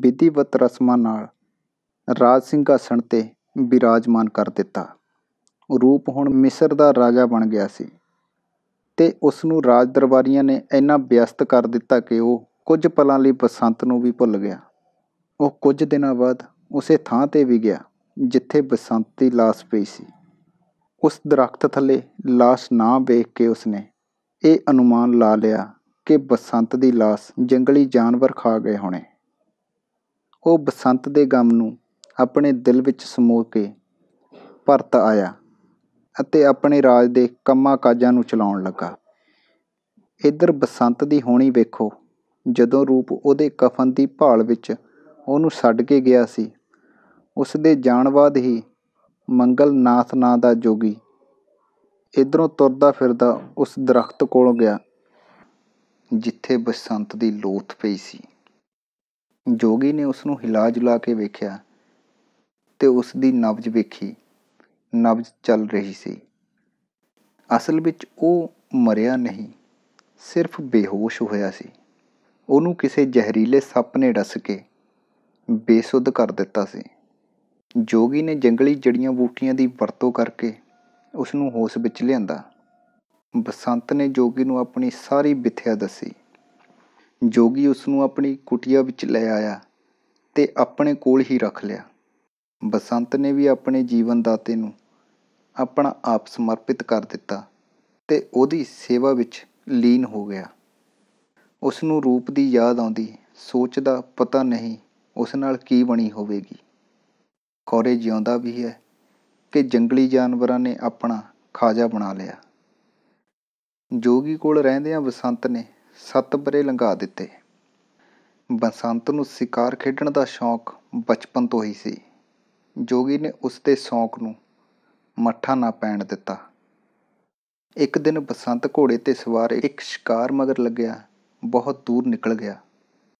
ਵਿਧੀਵਤ ਰਸਮਾਂ ਨਾਲ ਰਾਜ ਸਿੰਘਾਸਣ 'ਤੇ ਬਿਰਾਜਮਾਨ ਕਰ ਦਿੱਤਾ ਰੂਪ ਹੁਣ ਮਿਸਰ ਦਾ ਰਾਜਾ ਬਣ ਗਿਆ ਸੀ ਤੇ ਉਸ ਨੂੰ ਰਾਜ ਦਰਬਾਰੀਆਂ ਨੇ ਇੰਨਾ ਵਿਅਸਤ ਕਰ ਦਿੱਤਾ ਕਿ ਉਹ ਕੁਝ ਪਲਾਂ ਲਈ ਬਸੰਤ ਨੂੰ ਵੀ ਭੁੱਲ ਗਿਆ ਉਹ ਕੁਝ ਦਿਨਾਂ ਬਾਅਦ ਉਸੇ ਥਾਂ ਤੇ ਵੀ ਗਿਆ ਜਿੱਥੇ ਬਸੰਤ ਦੀ লাশ ਪਈ ਸੀ ਉਸ ਦਰਖਤ ਥੱਲੇ লাশ ਨਾ ਵੇਖ ਕੇ ਉਸਨੇ ਇਹ ਅਨੁਮਾਨ ਲਾ ਲਿਆ ਕਿ ਬਸੰਤ ਦੀ লাশ ਜੰਗਲੀ ਜਾਨਵਰ ਖਾ ਗਏ ਹੋਣੇ ਉਹ ਬਸੰਤ ਦੇ ਗਮ ਨੂੰ ਆਪਣੇ ਦਿਲ ਵਿੱਚ ਸਮੋ ਕੇ ਪਰਤ ਆਇਆ ਅਤੇ ਆਪਣੇ ਰਾਜ ਦੇ ਕੰਮਾਂ ਕਾਜਾਂ ਨੂੰ ਚਲਾਉਣ ਲੱਗਾ ਇੱਧਰ ਬਸੰਤ ਦੀ ਹੋਣੀ ਵੇਖੋ ਜਦੋਂ ਰੂਪ ਉਹਦੇ ਕਫਨ ਦੀ ਭਾਲ ਵਿੱਚ ਉਹਨੂੰ ਛੱਡ ਕੇ ਗਿਆ ਸੀ ਉਸ ਦੇ ਜਾਣ ਬਾਅਦ ਹੀ ਮੰਗਲ ਨਾਥ ਨਾਂ ਦਾ ਜੋਗੀ ਇਧਰੋਂ ਤੁਰਦਾ ਫਿਰਦਾ ਉਸ ਦਰਖਤ ਕੋਲ ਗਿਆ ਜਿੱਥੇ ਬਸੰਤ ਦੀ ਲੋਥ ਪਈ ਸੀ ਜੋਗੀ ਨੇ ਉਸ ਨੂੰ ਹਿਲਾ ਜੁਲਾ ਕੇ ਵੇਖਿਆ ਤੇ ਉਸ ਦੀ ਨਬਜ ਵੇਖੀ ਨਬਜ ਚੱਲ ਰਹੀ ਸੀ ਅਸਲ ਵਿੱਚ ਉਹ ਮਰਿਆ ਨਹੀਂ ਸਿਰਫ ਬੇਹੋਸ਼ ਹੋਇਆ ਸੀ ਉਹਨੂੰ ਕਿਸੇ ਜ਼ਹਿਰੀਲੇ ਸੱਪ ਨੇ ਡਸ ਕੇ ਬੇਸੁੱਧ ਕਰ ਦਿੱਤਾ ਸੀ ਜੋਗੀ ਨੇ ਜੰਗਲੀ ਜੜੀਆਂ ਬੂਟੀਆਂ ਦੀ ਵਰਤੋਂ ਕਰਕੇ ਉਸ ਨੂੰ ਹੋਸ਼ ਵਿੱਚ ਲਿਆਂਦਾ ਬਸੰਤ ਨੇ ਜੋਗੀ ਨੂੰ ਆਪਣੀ ਸਾਰੀ ਵਿਥਿਆ ਦੱਸੀ ਜੋਗੀ ਉਸ ਨੂੰ ਆਪਣੀ ਕੁਟਿਆ ਵਿੱਚ ਲੈ ਆਇਆ ਤੇ ਆਪਣੇ ਕੋਲ ਹੀ ਰੱਖ ਲਿਆ ਬਸੰਤ ਨੇ ਵੀ ਆਪਣੇ ਜੀਵਨ ਦਾਤੇ ਨੂੰ ਆਪਣਾ ਆਪ ਸਮਰਪਿਤ ਕਰ ਦਿੱਤਾ ਤੇ ਉਹਦੀ ਸੇਵਾ ਵਿੱਚ ਲੀਨ ਹੋ ਗਿਆ ਉਸ ਨੂੰ ਰੂਪ ਦੀ ਯਾਦ ਆਉਂਦੀ ਸੋਚਦਾ ਪਤਾ ਨਹੀਂ ਉਸ ਨਾਲ ਕੀ ਬਣੀ ਹੋਵੇਗੀ ਕੋਰੇ ਜਿਉਂਦਾ ਵੀ ਹੈ ਕਿ ਜੰਗਲੀ ਜਾਨਵਰਾਂ ਨੇ ਆਪਣਾ ਖਾਜਾ ਬਣਾ ਲਿਆ ਜੋਗੀ ਕੋਲ ਰਹਿੰਦਿਆਂ ਬਸੰਤ ਨੇ ਸੱਤ ਬਰੇ ਲੰਘਾ ਦਿੱਤੇ ਬਸੰਤ ਨੂੰ ਸ਼ਿਕਾਰ ਖੇਡਣ ਦਾ ਸ਼ੌਂਕ ਬਚਪਨ ਤੋਂ ਹੀ ਸੀ ਜੋਗੀ ਨੇ ਉਸ ਦੇ ਸ਼ੌਂਕ ਨੂੰ ਮੱਠਾ ਨਾ ਪੈਣ ਦਿੱਤਾ ਇੱਕ ਦਿਨ ਬਸੰਤ ਘੋੜੇ ਤੇ ਸਵਾਰ ਇੱਕ ਸ਼ਿਕਾਰ ਮਗਰ ਲੱਗਿਆ ਬਹੁਤ ਦੂਰ ਨਿਕਲ ਗਿਆ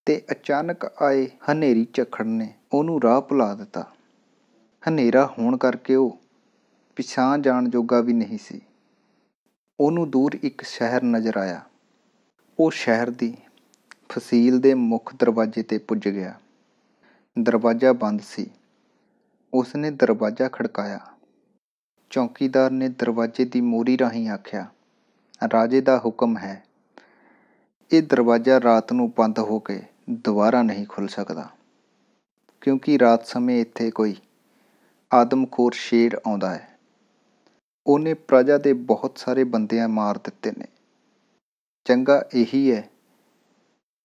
ਤੇ ਅਚਾਨਕ ਆਏ ਹਨੇਰੀ ਝੱਖੜ ਨੇ ਉਹਨੂੰ ਰਾਹ ਭੁਲਾ ਦਿੱਤਾ ਹਨੇਰਾ ਹੋਣ ਕਰਕੇ ਉਹ ਪਛਾਣ ਜਾਣ ਜੋਗਾ ਵੀ ਨਹੀਂ ਸੀ ਉਹਨੂੰ ਦੂਰ ਇੱਕ ਸ਼ਹਿਰ ਨਜ਼ਰ ਆਇਆ ਉਹ ਸ਼ਹਿਰ ਦੀ ਫਸੀਲ ਦੇ ਮੁੱਖ ਦਰਵਾਜ਼ੇ 'ਤੇ ਪੁੱਜ ਗਿਆ ਦਰਵਾਜ਼ਾ ਬੰਦ ਸੀ ਉਸ ਨੇ ਦਰਵਾਜ਼ਾ ਖੜਕਾਇਆ ਚੌਕੀਦਾਰ ਨੇ ਦਰਵਾਜ਼ੇ ਦੀ ਮੋਰੀ ਰਾਹੀਂ ਆਖਿਆ ਰਾਜੇ ਦਾ ਹੁਕਮ ਹੈ ਇਹ ਦਰਵਾਜ਼ਾ ਰਾਤ ਨੂੰ ਬੰਦ ਹੋ ਕੇ ਦੁਬਾਰਾ ਨਹੀਂ ਖੁੱਲ ਸਕਦਾ ਕਿਉਂਕਿ ਰਾਤ ਸਮੇਂ ਇੱਥੇ ਕੋਈ ਆਦਮਖੋਰ ਸ਼ੇਰ ਆਉਂਦਾ ਹੈ ਉਹਨੇ ਪ੍ਰਜਾ ਦੇ ਬਹੁਤ ਸਾਰੇ ਬੰਦਿਆਂ ਮਾਰ ਦਿੱਤੇ ਨੇ ਚੰਗਾ ਇਹੀ ਹੈ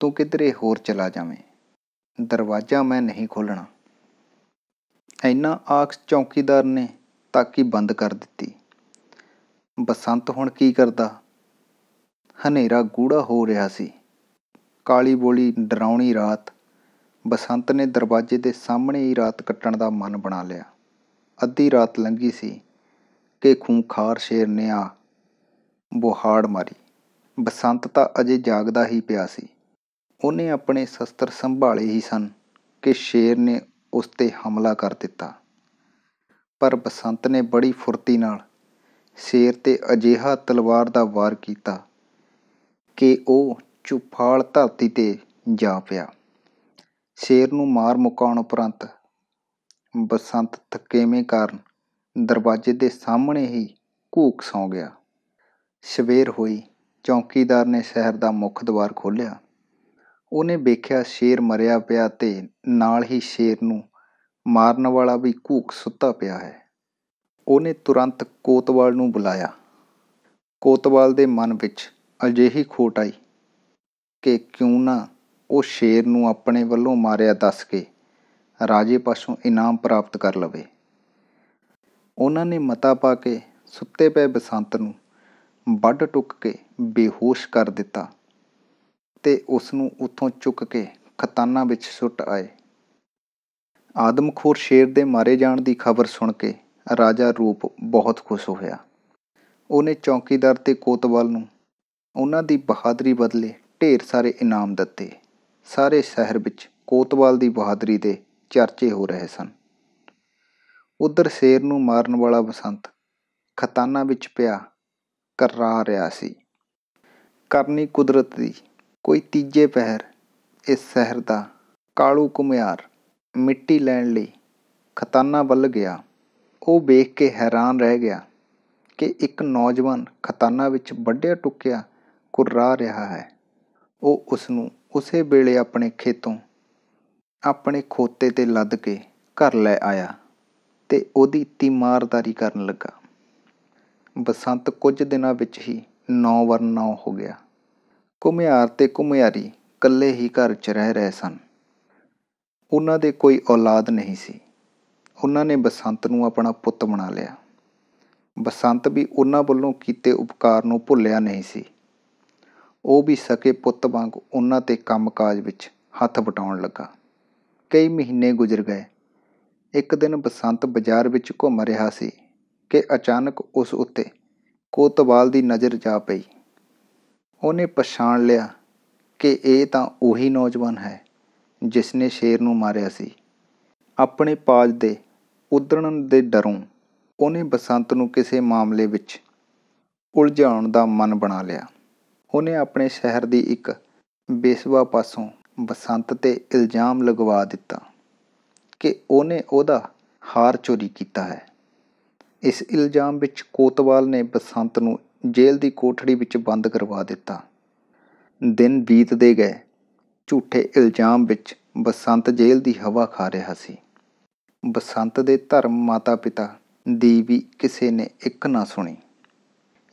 ਤੂੰ ਕਿਧਰੇ ਹੋਰ ਚਲਾ ਜਾਵੇਂ ਦਰਵਾਜ਼ਾ ਮੈਂ ਨਹੀਂ ਖੋਲਣਾ ਐਨਾ ਆਖ ਚੌਕੀਦਾਰ ਨੇ ਤਾਕੀ ਬੰਦ ਕਰ ਦਿੱਤੀ ਬਸੰਤ ਹੁਣ ਕੀ ਕਰਦਾ ਹਨੇਰਾ ਗੂੜਾ ਹੋ ਰਿਹਾ ਸੀ ਕਾਲੀ ਬੋਲੀ ਡਰਾਉਣੀ ਰਾਤ ਬਸੰਤ ਨੇ ਦਰਵਾਜ਼ੇ ਦੇ ਸਾਹਮਣੇ ਹੀ ਰਾਤ ਕੱਟਣ ਦਾ ਮਨ ਬਣਾ ਲਿਆ ਅੱਧੀ ਰਾਤ ਲੰਘੀ ਸੀ ਕਿ ਖੂੰਖਾਰ ਸ਼ੇਰ ਨੇ ਆ ਬੁਹਾੜ ਮਾਰੀ ਬਸੰਤ ਤਾਂ ਅਜੇ ਜਾਗਦਾ ਹੀ ਪਿਆ ਸੀ ਉਹਨੇ ਆਪਣੇ ਸ਼ਸਤਰ ਸੰਭਾਲੇ ਹੀ ਸਨ ਕਿ ਸ਼ੇਰ ਨੇ ਉਸ ਤੇ ਹਮਲਾ ਕਰ ਦਿੱਤਾ ਪਰ ਬਸੰਤ ਨੇ ਬੜੀ ਫੁਰਤੀ ਨਾਲ ਸ਼ੇਰ ਤੇ ਅਜੀਹਾ ਤਲਵਾਰ ਦਾ ਵਾਰ ਕੀਤਾ ਕਿ ਉਹ ਚੁਫਾਲ ਧਰਤੀ ਤੇ ਜਾ ਪਿਆ ਸ਼ੇਰ ਨੂੰ ਮਾਰ ਮੁਕਾਉਣ ਉਪਰੰਤ ਬਸੰਤ ਥਕੇਵੇਂ ਕਾਰਨ ਦਰਵਾਜ਼ੇ ਦੇ ਸਾਹਮਣੇ ਹੀ ਘੂਕ ਸੌ ਗਿਆ ਸਵੇਰ ਹੋਈ ਚੌਕੀਦਾਰ ਨੇ ਸ਼ਹਿਰ ਦਾ ਮੁੱਖ ਦਵਾਰ ਖੋਲ੍ਹਿਆ ਉਹਨੇ ਵੇਖਿਆ ਸ਼ੇਰ ਮਰਿਆ ਪਿਆ ਤੇ ਨਾਲ ਹੀ ਸ਼ੇਰ ਨੂੰ ਮਾਰਨ ਵਾਲਾ ਵੀ ਘੂਕ ਸੁੱਤਾ ਪਿਆ ਹੈ ਉਹਨੇ ਤੁਰੰਤ ਕੋਤਵਾਲ ਨੂੰ ਬੁਲਾਇਆ ਕੋਤਵਾਲ ਦੇ ਮਨ ਵਿੱਚ ਅਜਿਹੀ ਖੋਟ ਆਈ ਕਿ ਕਿਉਂ ਨਾ ਉਹ ਸ਼ੇਰ ਨੂੰ ਆਪਣੇ ਵੱਲੋਂ ਮਾਰਿਆ ਦੱਸ ਕੇ ਰਾਜੇ ਪਾਸੋਂ ਇਨਾਮ ਪ੍ਰਾਪਤ ਕਰ ਲਵੇ ਉਹਨਾਂ ਨੇ ਮਤਾ ਪਾ ਕੇ ਸੁੱਤੇ ਪਏ ਬਸੰਤ ਨੂੰ ਵੱਢ ਟੁੱਕ ਕੇ ਬੇਹੋਸ਼ ਕਰ ਦਿੱਤਾ ਤੇ ਉਸ ਨੂੰ ਉੱਥੋਂ ਚੁੱਕ ਕੇ ਖਤਾਨਾ ਵਿੱਚ ਸੁੱਟ ਆਏ ਆਦਮਖੋਰ ਸ਼ੇਰ ਦੇ ਮਾਰੇ ਜਾਣ ਦੀ ਖਬਰ ਸੁਣ ਕੇ ਰਾਜਾ ਰੂਪ ਬਹੁਤ ਖੁਸ਼ ਹੋਇਆ ਉਹਨੇ ਚੌਕੀਦਾਰ ਤੇ ਕੋਤਵਾਲ ਨੂੰ ਉਹਨਾਂ ਦੀ ਬਹਾਦਰੀ ਬਦਲੇ ਢੇਰ ਸਾਰੇ ਇਨਾਮ ਦਿੱਤੇ ਸਾਰੇ ਸ਼ਹਿਰ ਵਿੱਚ ਕੋਤਵਾਲ ਦੀ ਬਹਾਦਰੀ ਦੇ ਚਰਚੇ ਹੋ ਰਹੇ ਸਨ ਉਧਰ ਸ਼ੇਰ ਨੂੰ ਮਾਰਨ ਵਾਲਾ ਬਸੰਤ ਖਤਾਨਾ ਵਿੱਚ ਪਿਆ ਕਰਾ ਰਿਹਾ ਸੀ ਕਰਨੀ ਕੁਦਰਤ ਦੀ ਕੋਈ ਤੀਜੇ ਪਹਿਰ ਇਸ ਸ਼ਹਿਰ ਦਾ ਕਾਲੂ ਕੁਮਿਆਰ ਮਿੱਟੀ ਲੈਣ ਲਈ ਖਤਾਨਾ ਵੱਲ ਗਿਆ ਉਹ ਵੇਖ ਕੇ ਹੈਰਾਨ ਰਹਿ ਗਿਆ ਕਿ ਇੱਕ ਨੌਜਵਾਨ ਖਤਾਨਾ ਵਿੱਚ ਵੱਡਿਆ ਟੁੱਕਿਆ ਕੁਰਰਾ ਰਿਹਾ ਹੈ ਉਹ ਉਸ ਨੂੰ ਉਸੇ ਵੇਲੇ ਆਪਣੇ ਖੇਤੋਂ ਆਪਣੇ ਖੋਤੇ ਤੇ ਲੱਦ ਕੇ ਘਰ ਲੈ ਆਇਆ ਤੇ ਉਹਦੀ ਤੀਮਾਰਦਾਰੀ ਕਰਨ ਲੱਗਾ ਬਸੰਤ ਕੁਝ ਦਿਨਾਂ ਵਿੱਚ ਹੀ ਨੌ ਵਰ ਨੌ ਹੋ ਗਿਆ ਕੁਮਿਆਰ ਤੇ ਕੁਮਿਆਰੀ ਇਕੱਲੇ ਹੀ ਘਰ 'ਚ ਰਹਿ ਰਹੇ ਸਨ ਉਹਨਾਂ ਦੇ ਕੋਈ ਔਲਾਦ ਨਹੀਂ ਸੀ ਉਹਨਾਂ ਨੇ ਬਸੰਤ ਨੂੰ ਆਪਣਾ ਪੁੱਤ ਬਣਾ ਲਿਆ ਬਸੰਤ ਵੀ ਉਹਨਾਂ ਵੱਲੋਂ ਕੀਤੇ ਉਪਕਾਰ ਨੂੰ ਭੁੱਲਿਆ ਨਹੀਂ ਸੀ ਉਹ ਵੀ ਸਕੇ ਪੁੱਤ ਵਾਂਗ ਉਹਨਾਂ ਤੇ ਕੰਮਕਾਜ ਵਿੱਚ ਹੱਥ ਵਟਾਉਣ ਲੱਗਾ ਕਈ ਮਹੀਨੇ ਗੁਜ਼ਰ ਗਏ ਇੱਕ ਦਿਨ ਬਸੰਤ ਬਾਜ਼ਾਰ ਵਿੱਚ ਘੁੰਮ ਰਿਹਾ ਸੀ ਕਿ ਅਚਾਨਕ ਉਸ ਉੱਤੇ ਕੋਤਵਾਲ ਦੀ ਨਜ਼ਰ ਜਾ ਪਈ ਉਹਨੇ ਪਛਾਣ ਲਿਆ ਕਿ ਇਹ ਤਾਂ ਉਹੀ ਨੌਜਵਾਨ ਹੈ ਜਿਸ ਨੇ ਸ਼ੇਰ ਨੂੰ ਮਾਰਿਆ ਸੀ ਆਪਣੇ ਪਾਜ ਦੇ ਉਦੜਨ ਦੇ ਡਰੋਂ ਉਹਨੇ ਬਸੰਤ ਨੂੰ ਕਿਸੇ ਮਾਮਲੇ ਵਿੱਚ ਉਲਝਾਉਣ ਦਾ ਮਨ ਬਣਾ ਲਿਆ ਉਹਨੇ ਆਪਣੇ ਸ਼ਹਿਰ ਦੀ ਇੱਕ ਬੇਸਵਾ ਪਾਸੋਂ ਬਸੰਤ ਤੇ ਇਲਜ਼ਾਮ ਲਗਵਾ ਦਿੱਤਾ ਕਿ ਉਹਨੇ ਉਹਦਾ ਹਾਰ ਚੋਰੀ ਕੀਤਾ ਹੈ ਇਸ ਇਲਜ਼ਾਮ ਵਿੱਚ ਕੋਤਵਾਲ ਨੇ ਬਸੰਤ ਨੂੰ ਜੇਲ੍ਹ ਦੀ ਕੋਠੜੀ ਵਿੱਚ ਬੰਦ ਕਰਵਾ ਦਿੱਤਾ ਦਿਨ ਬੀਤਦੇ ਗਏ ਝੂਠੇ ਇਲਜ਼ਾਮ ਵਿੱਚ ਬਸੰਤ ਜੇਲ੍ਹ ਦੀ ਹਵਾ ਖਾ ਰਿਹਾ ਸੀ ਬਸੰਤ ਦੇ ਧਰਮ ਮਾਤਾ-ਪਿਤਾ ਦੀ ਵੀ ਕਿਸੇ ਨੇ ਇੱਕ ਨਾ ਸੁਣੀ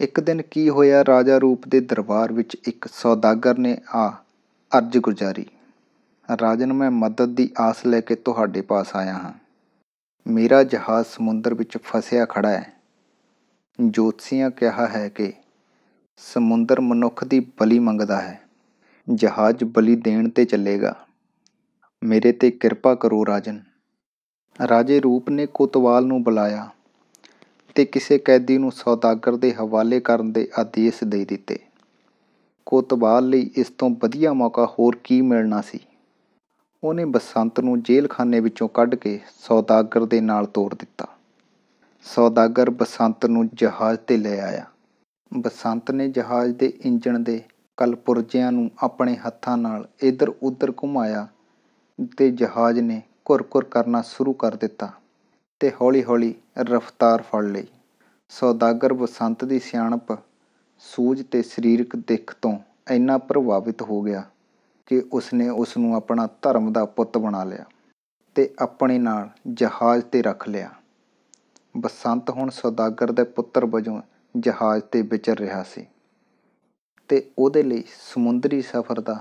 ਇੱਕ ਦਿਨ ਕੀ ਹੋਇਆ ਰਾਜਾ ਰੂਪ ਦੇ ਦਰਬਾਰ ਵਿੱਚ ਇੱਕ ਸੌਦਾਗਰ ਨੇ ਆ ਅਰਜ਼ ਗੁਜ਼ਾਰੀ ਰਾਜਨ ਮੈਂ ਮਦਦ ਦੀ ਆਸ ਲੈ ਕੇ ਤੁਹਾਡੇ ਪਾਸ ਆਇਆ ਹਾਂ ਮੇਰਾ ਜਹਾਜ਼ ਸਮੁੰਦਰ ਵਿੱਚ ਫਸਿਆ ਖੜਾ ਹੈ ਜੋਤਸ਼ੀਆਂ ਕਿਹਾ ਹੈ ਕਿ ਸਮੁੰਦਰ ਮਨੁੱਖ ਦੀ ਬਲੀ ਮੰਗਦਾ ਹੈ ਜਹਾਜ਼ ਬਲੀ ਦੇਣ ਤੇ ਚੱਲੇਗਾ ਮੇਰੇ ਤੇ ਕਿਰਪਾ ਕਰੋ ਰਾਜਨ ਰਾਜੇ ਰੂਪ ਨੇ ਕੋਤਵਾਲ ਨੂੰ ਬੁਲਾਇਆ ਤੇ ਕਿਸੇ ਕੈਦੀ ਨੂੰ ਸੌਦਾਗਰ ਦੇ ਹਵਾਲੇ ਕਰਨ ਦੇ ਆਦੇਸ਼ ਦੇ ਦਿੱਤੇ ਕੋਤਵਾਲ ਲਈ ਇਸ ਤੋਂ ਵਧੀਆ ਮੌਕਾ ਹੋਰ ਕੀ ਮਿਲਣਾ ਸੀ ਉਹਨੇ ਬਸੰਤ ਨੂੰ ਜੇਲ੍ਹਖਾਨੇ ਵਿੱਚੋਂ ਕੱਢ ਕੇ ਸੌਦਾਗਰ ਦੇ ਨਾਲ ਤੋਰ ਦਿੱਤਾ ਸੌਦਾਗਰ ਬਸੰਤ ਨੂੰ ਜਹਾਜ਼ ਤੇ ਲੈ ਆਇਆ ਬਸੰਤ ਨੇ ਜਹਾਜ਼ ਦੇ ਇੰਜਣ ਦੇ ਕਲਪੁਰਜਿਆਂ ਨੂੰ ਆਪਣੇ ਹੱਥਾਂ ਨਾਲ ਇੱਧਰ ਉੱਧਰ ਘੁਮਾਇਆ ਤੇ ਜਹਾਜ਼ ਨੇ ਘੁਰ-ਘੁਰ ਕਰਨਾ ਸ਼ੁਰੂ ਕਰ ਦਿੱਤਾ ਤੇ ਹੌਲੀ-ਹੌਲੀ ਰਫ਼ਤਾਰ ਫੜ ਲਈ ਸੌਦਾਗਰ ਬਸੰਤ ਦੀ ਸਿਆਣਪ ਸੂਝ ਤੇ ਸਰੀਰਕ ਦਿੱਖ ਤੋਂ ਇੰਨਾ ਪ੍ਰਭਾਵਿਤ ਹੋ ਗਿਆ ਕਿ ਉਸਨੇ ਉਸ ਨੂੰ ਆਪਣਾ ਧਰਮ ਦਾ ਪੁੱਤ ਬਣਾ ਲਿਆ ਤੇ ਆਪਣੇ ਨਾਲ ਜਹਾਜ਼ 'ਤੇ ਰੱਖ ਲਿਆ। ਬਸੰਤ ਹੁਣ ਸੌਦਾਗਰ ਦੇ ਪੁੱਤਰ ਵਜੋਂ ਜਹਾਜ਼ 'ਤੇ ਵਿਚਰ ਰਿਹਾ ਸੀ ਤੇ ਉਹਦੇ ਲਈ ਸਮੁੰਦਰੀ ਸਫ਼ਰ ਦਾ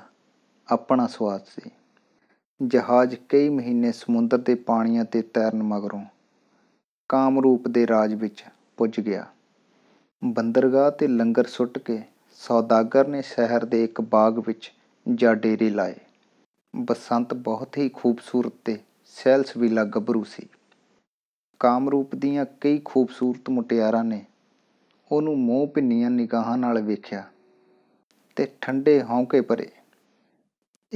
ਆਪਣਾ ਸੁਆਦ ਸੀ। ਜਹਾਜ਼ ਕਈ ਮਹੀਨੇ ਸਮੁੰਦਰ ਦੇ ਪਾਣੀਆਂ 'ਤੇ ਤੈਰਨ ਮਗਰੋਂ ਕਾਮਰੂਪ ਦੇ ਰਾਜ ਵਿੱਚ ਪੁੱਜ ਗਿਆ। ਬੰਦਰਗਾਹ 'ਤੇ ਲੰਗਰ ਸੁੱਟ ਕੇ ਸੌਦਾਗਰ ਨੇ ਸ਼ਹਿਰ ਦੇ ਇੱਕ ਬਾਗ਼ ਵਿੱਚ ਜਾਂ ਡੇਰੇ ਲਾਏ ਬਸੰਤ ਬਹੁਤ ਹੀ ਖੂਬਸੂਰਤ ਤੇ ਵੀ ਲੱਗਬਰੂ ਸੀ ਕਾਮਰੂਪ ਦੀਆਂ ਕਈ ਖੂਬਸੂਰਤ ਮੁਟਿਆਰਾਂ ਨੇ ਉਹਨੂੰ ਮੋਹ ਭਿੰਨੀਆਂ ਨਿਗਾਹਾਂ ਨਾਲ ਵੇਖਿਆ ਤੇ ਠੰਡੇ ਹੌਂਕੇ ਭਰੇ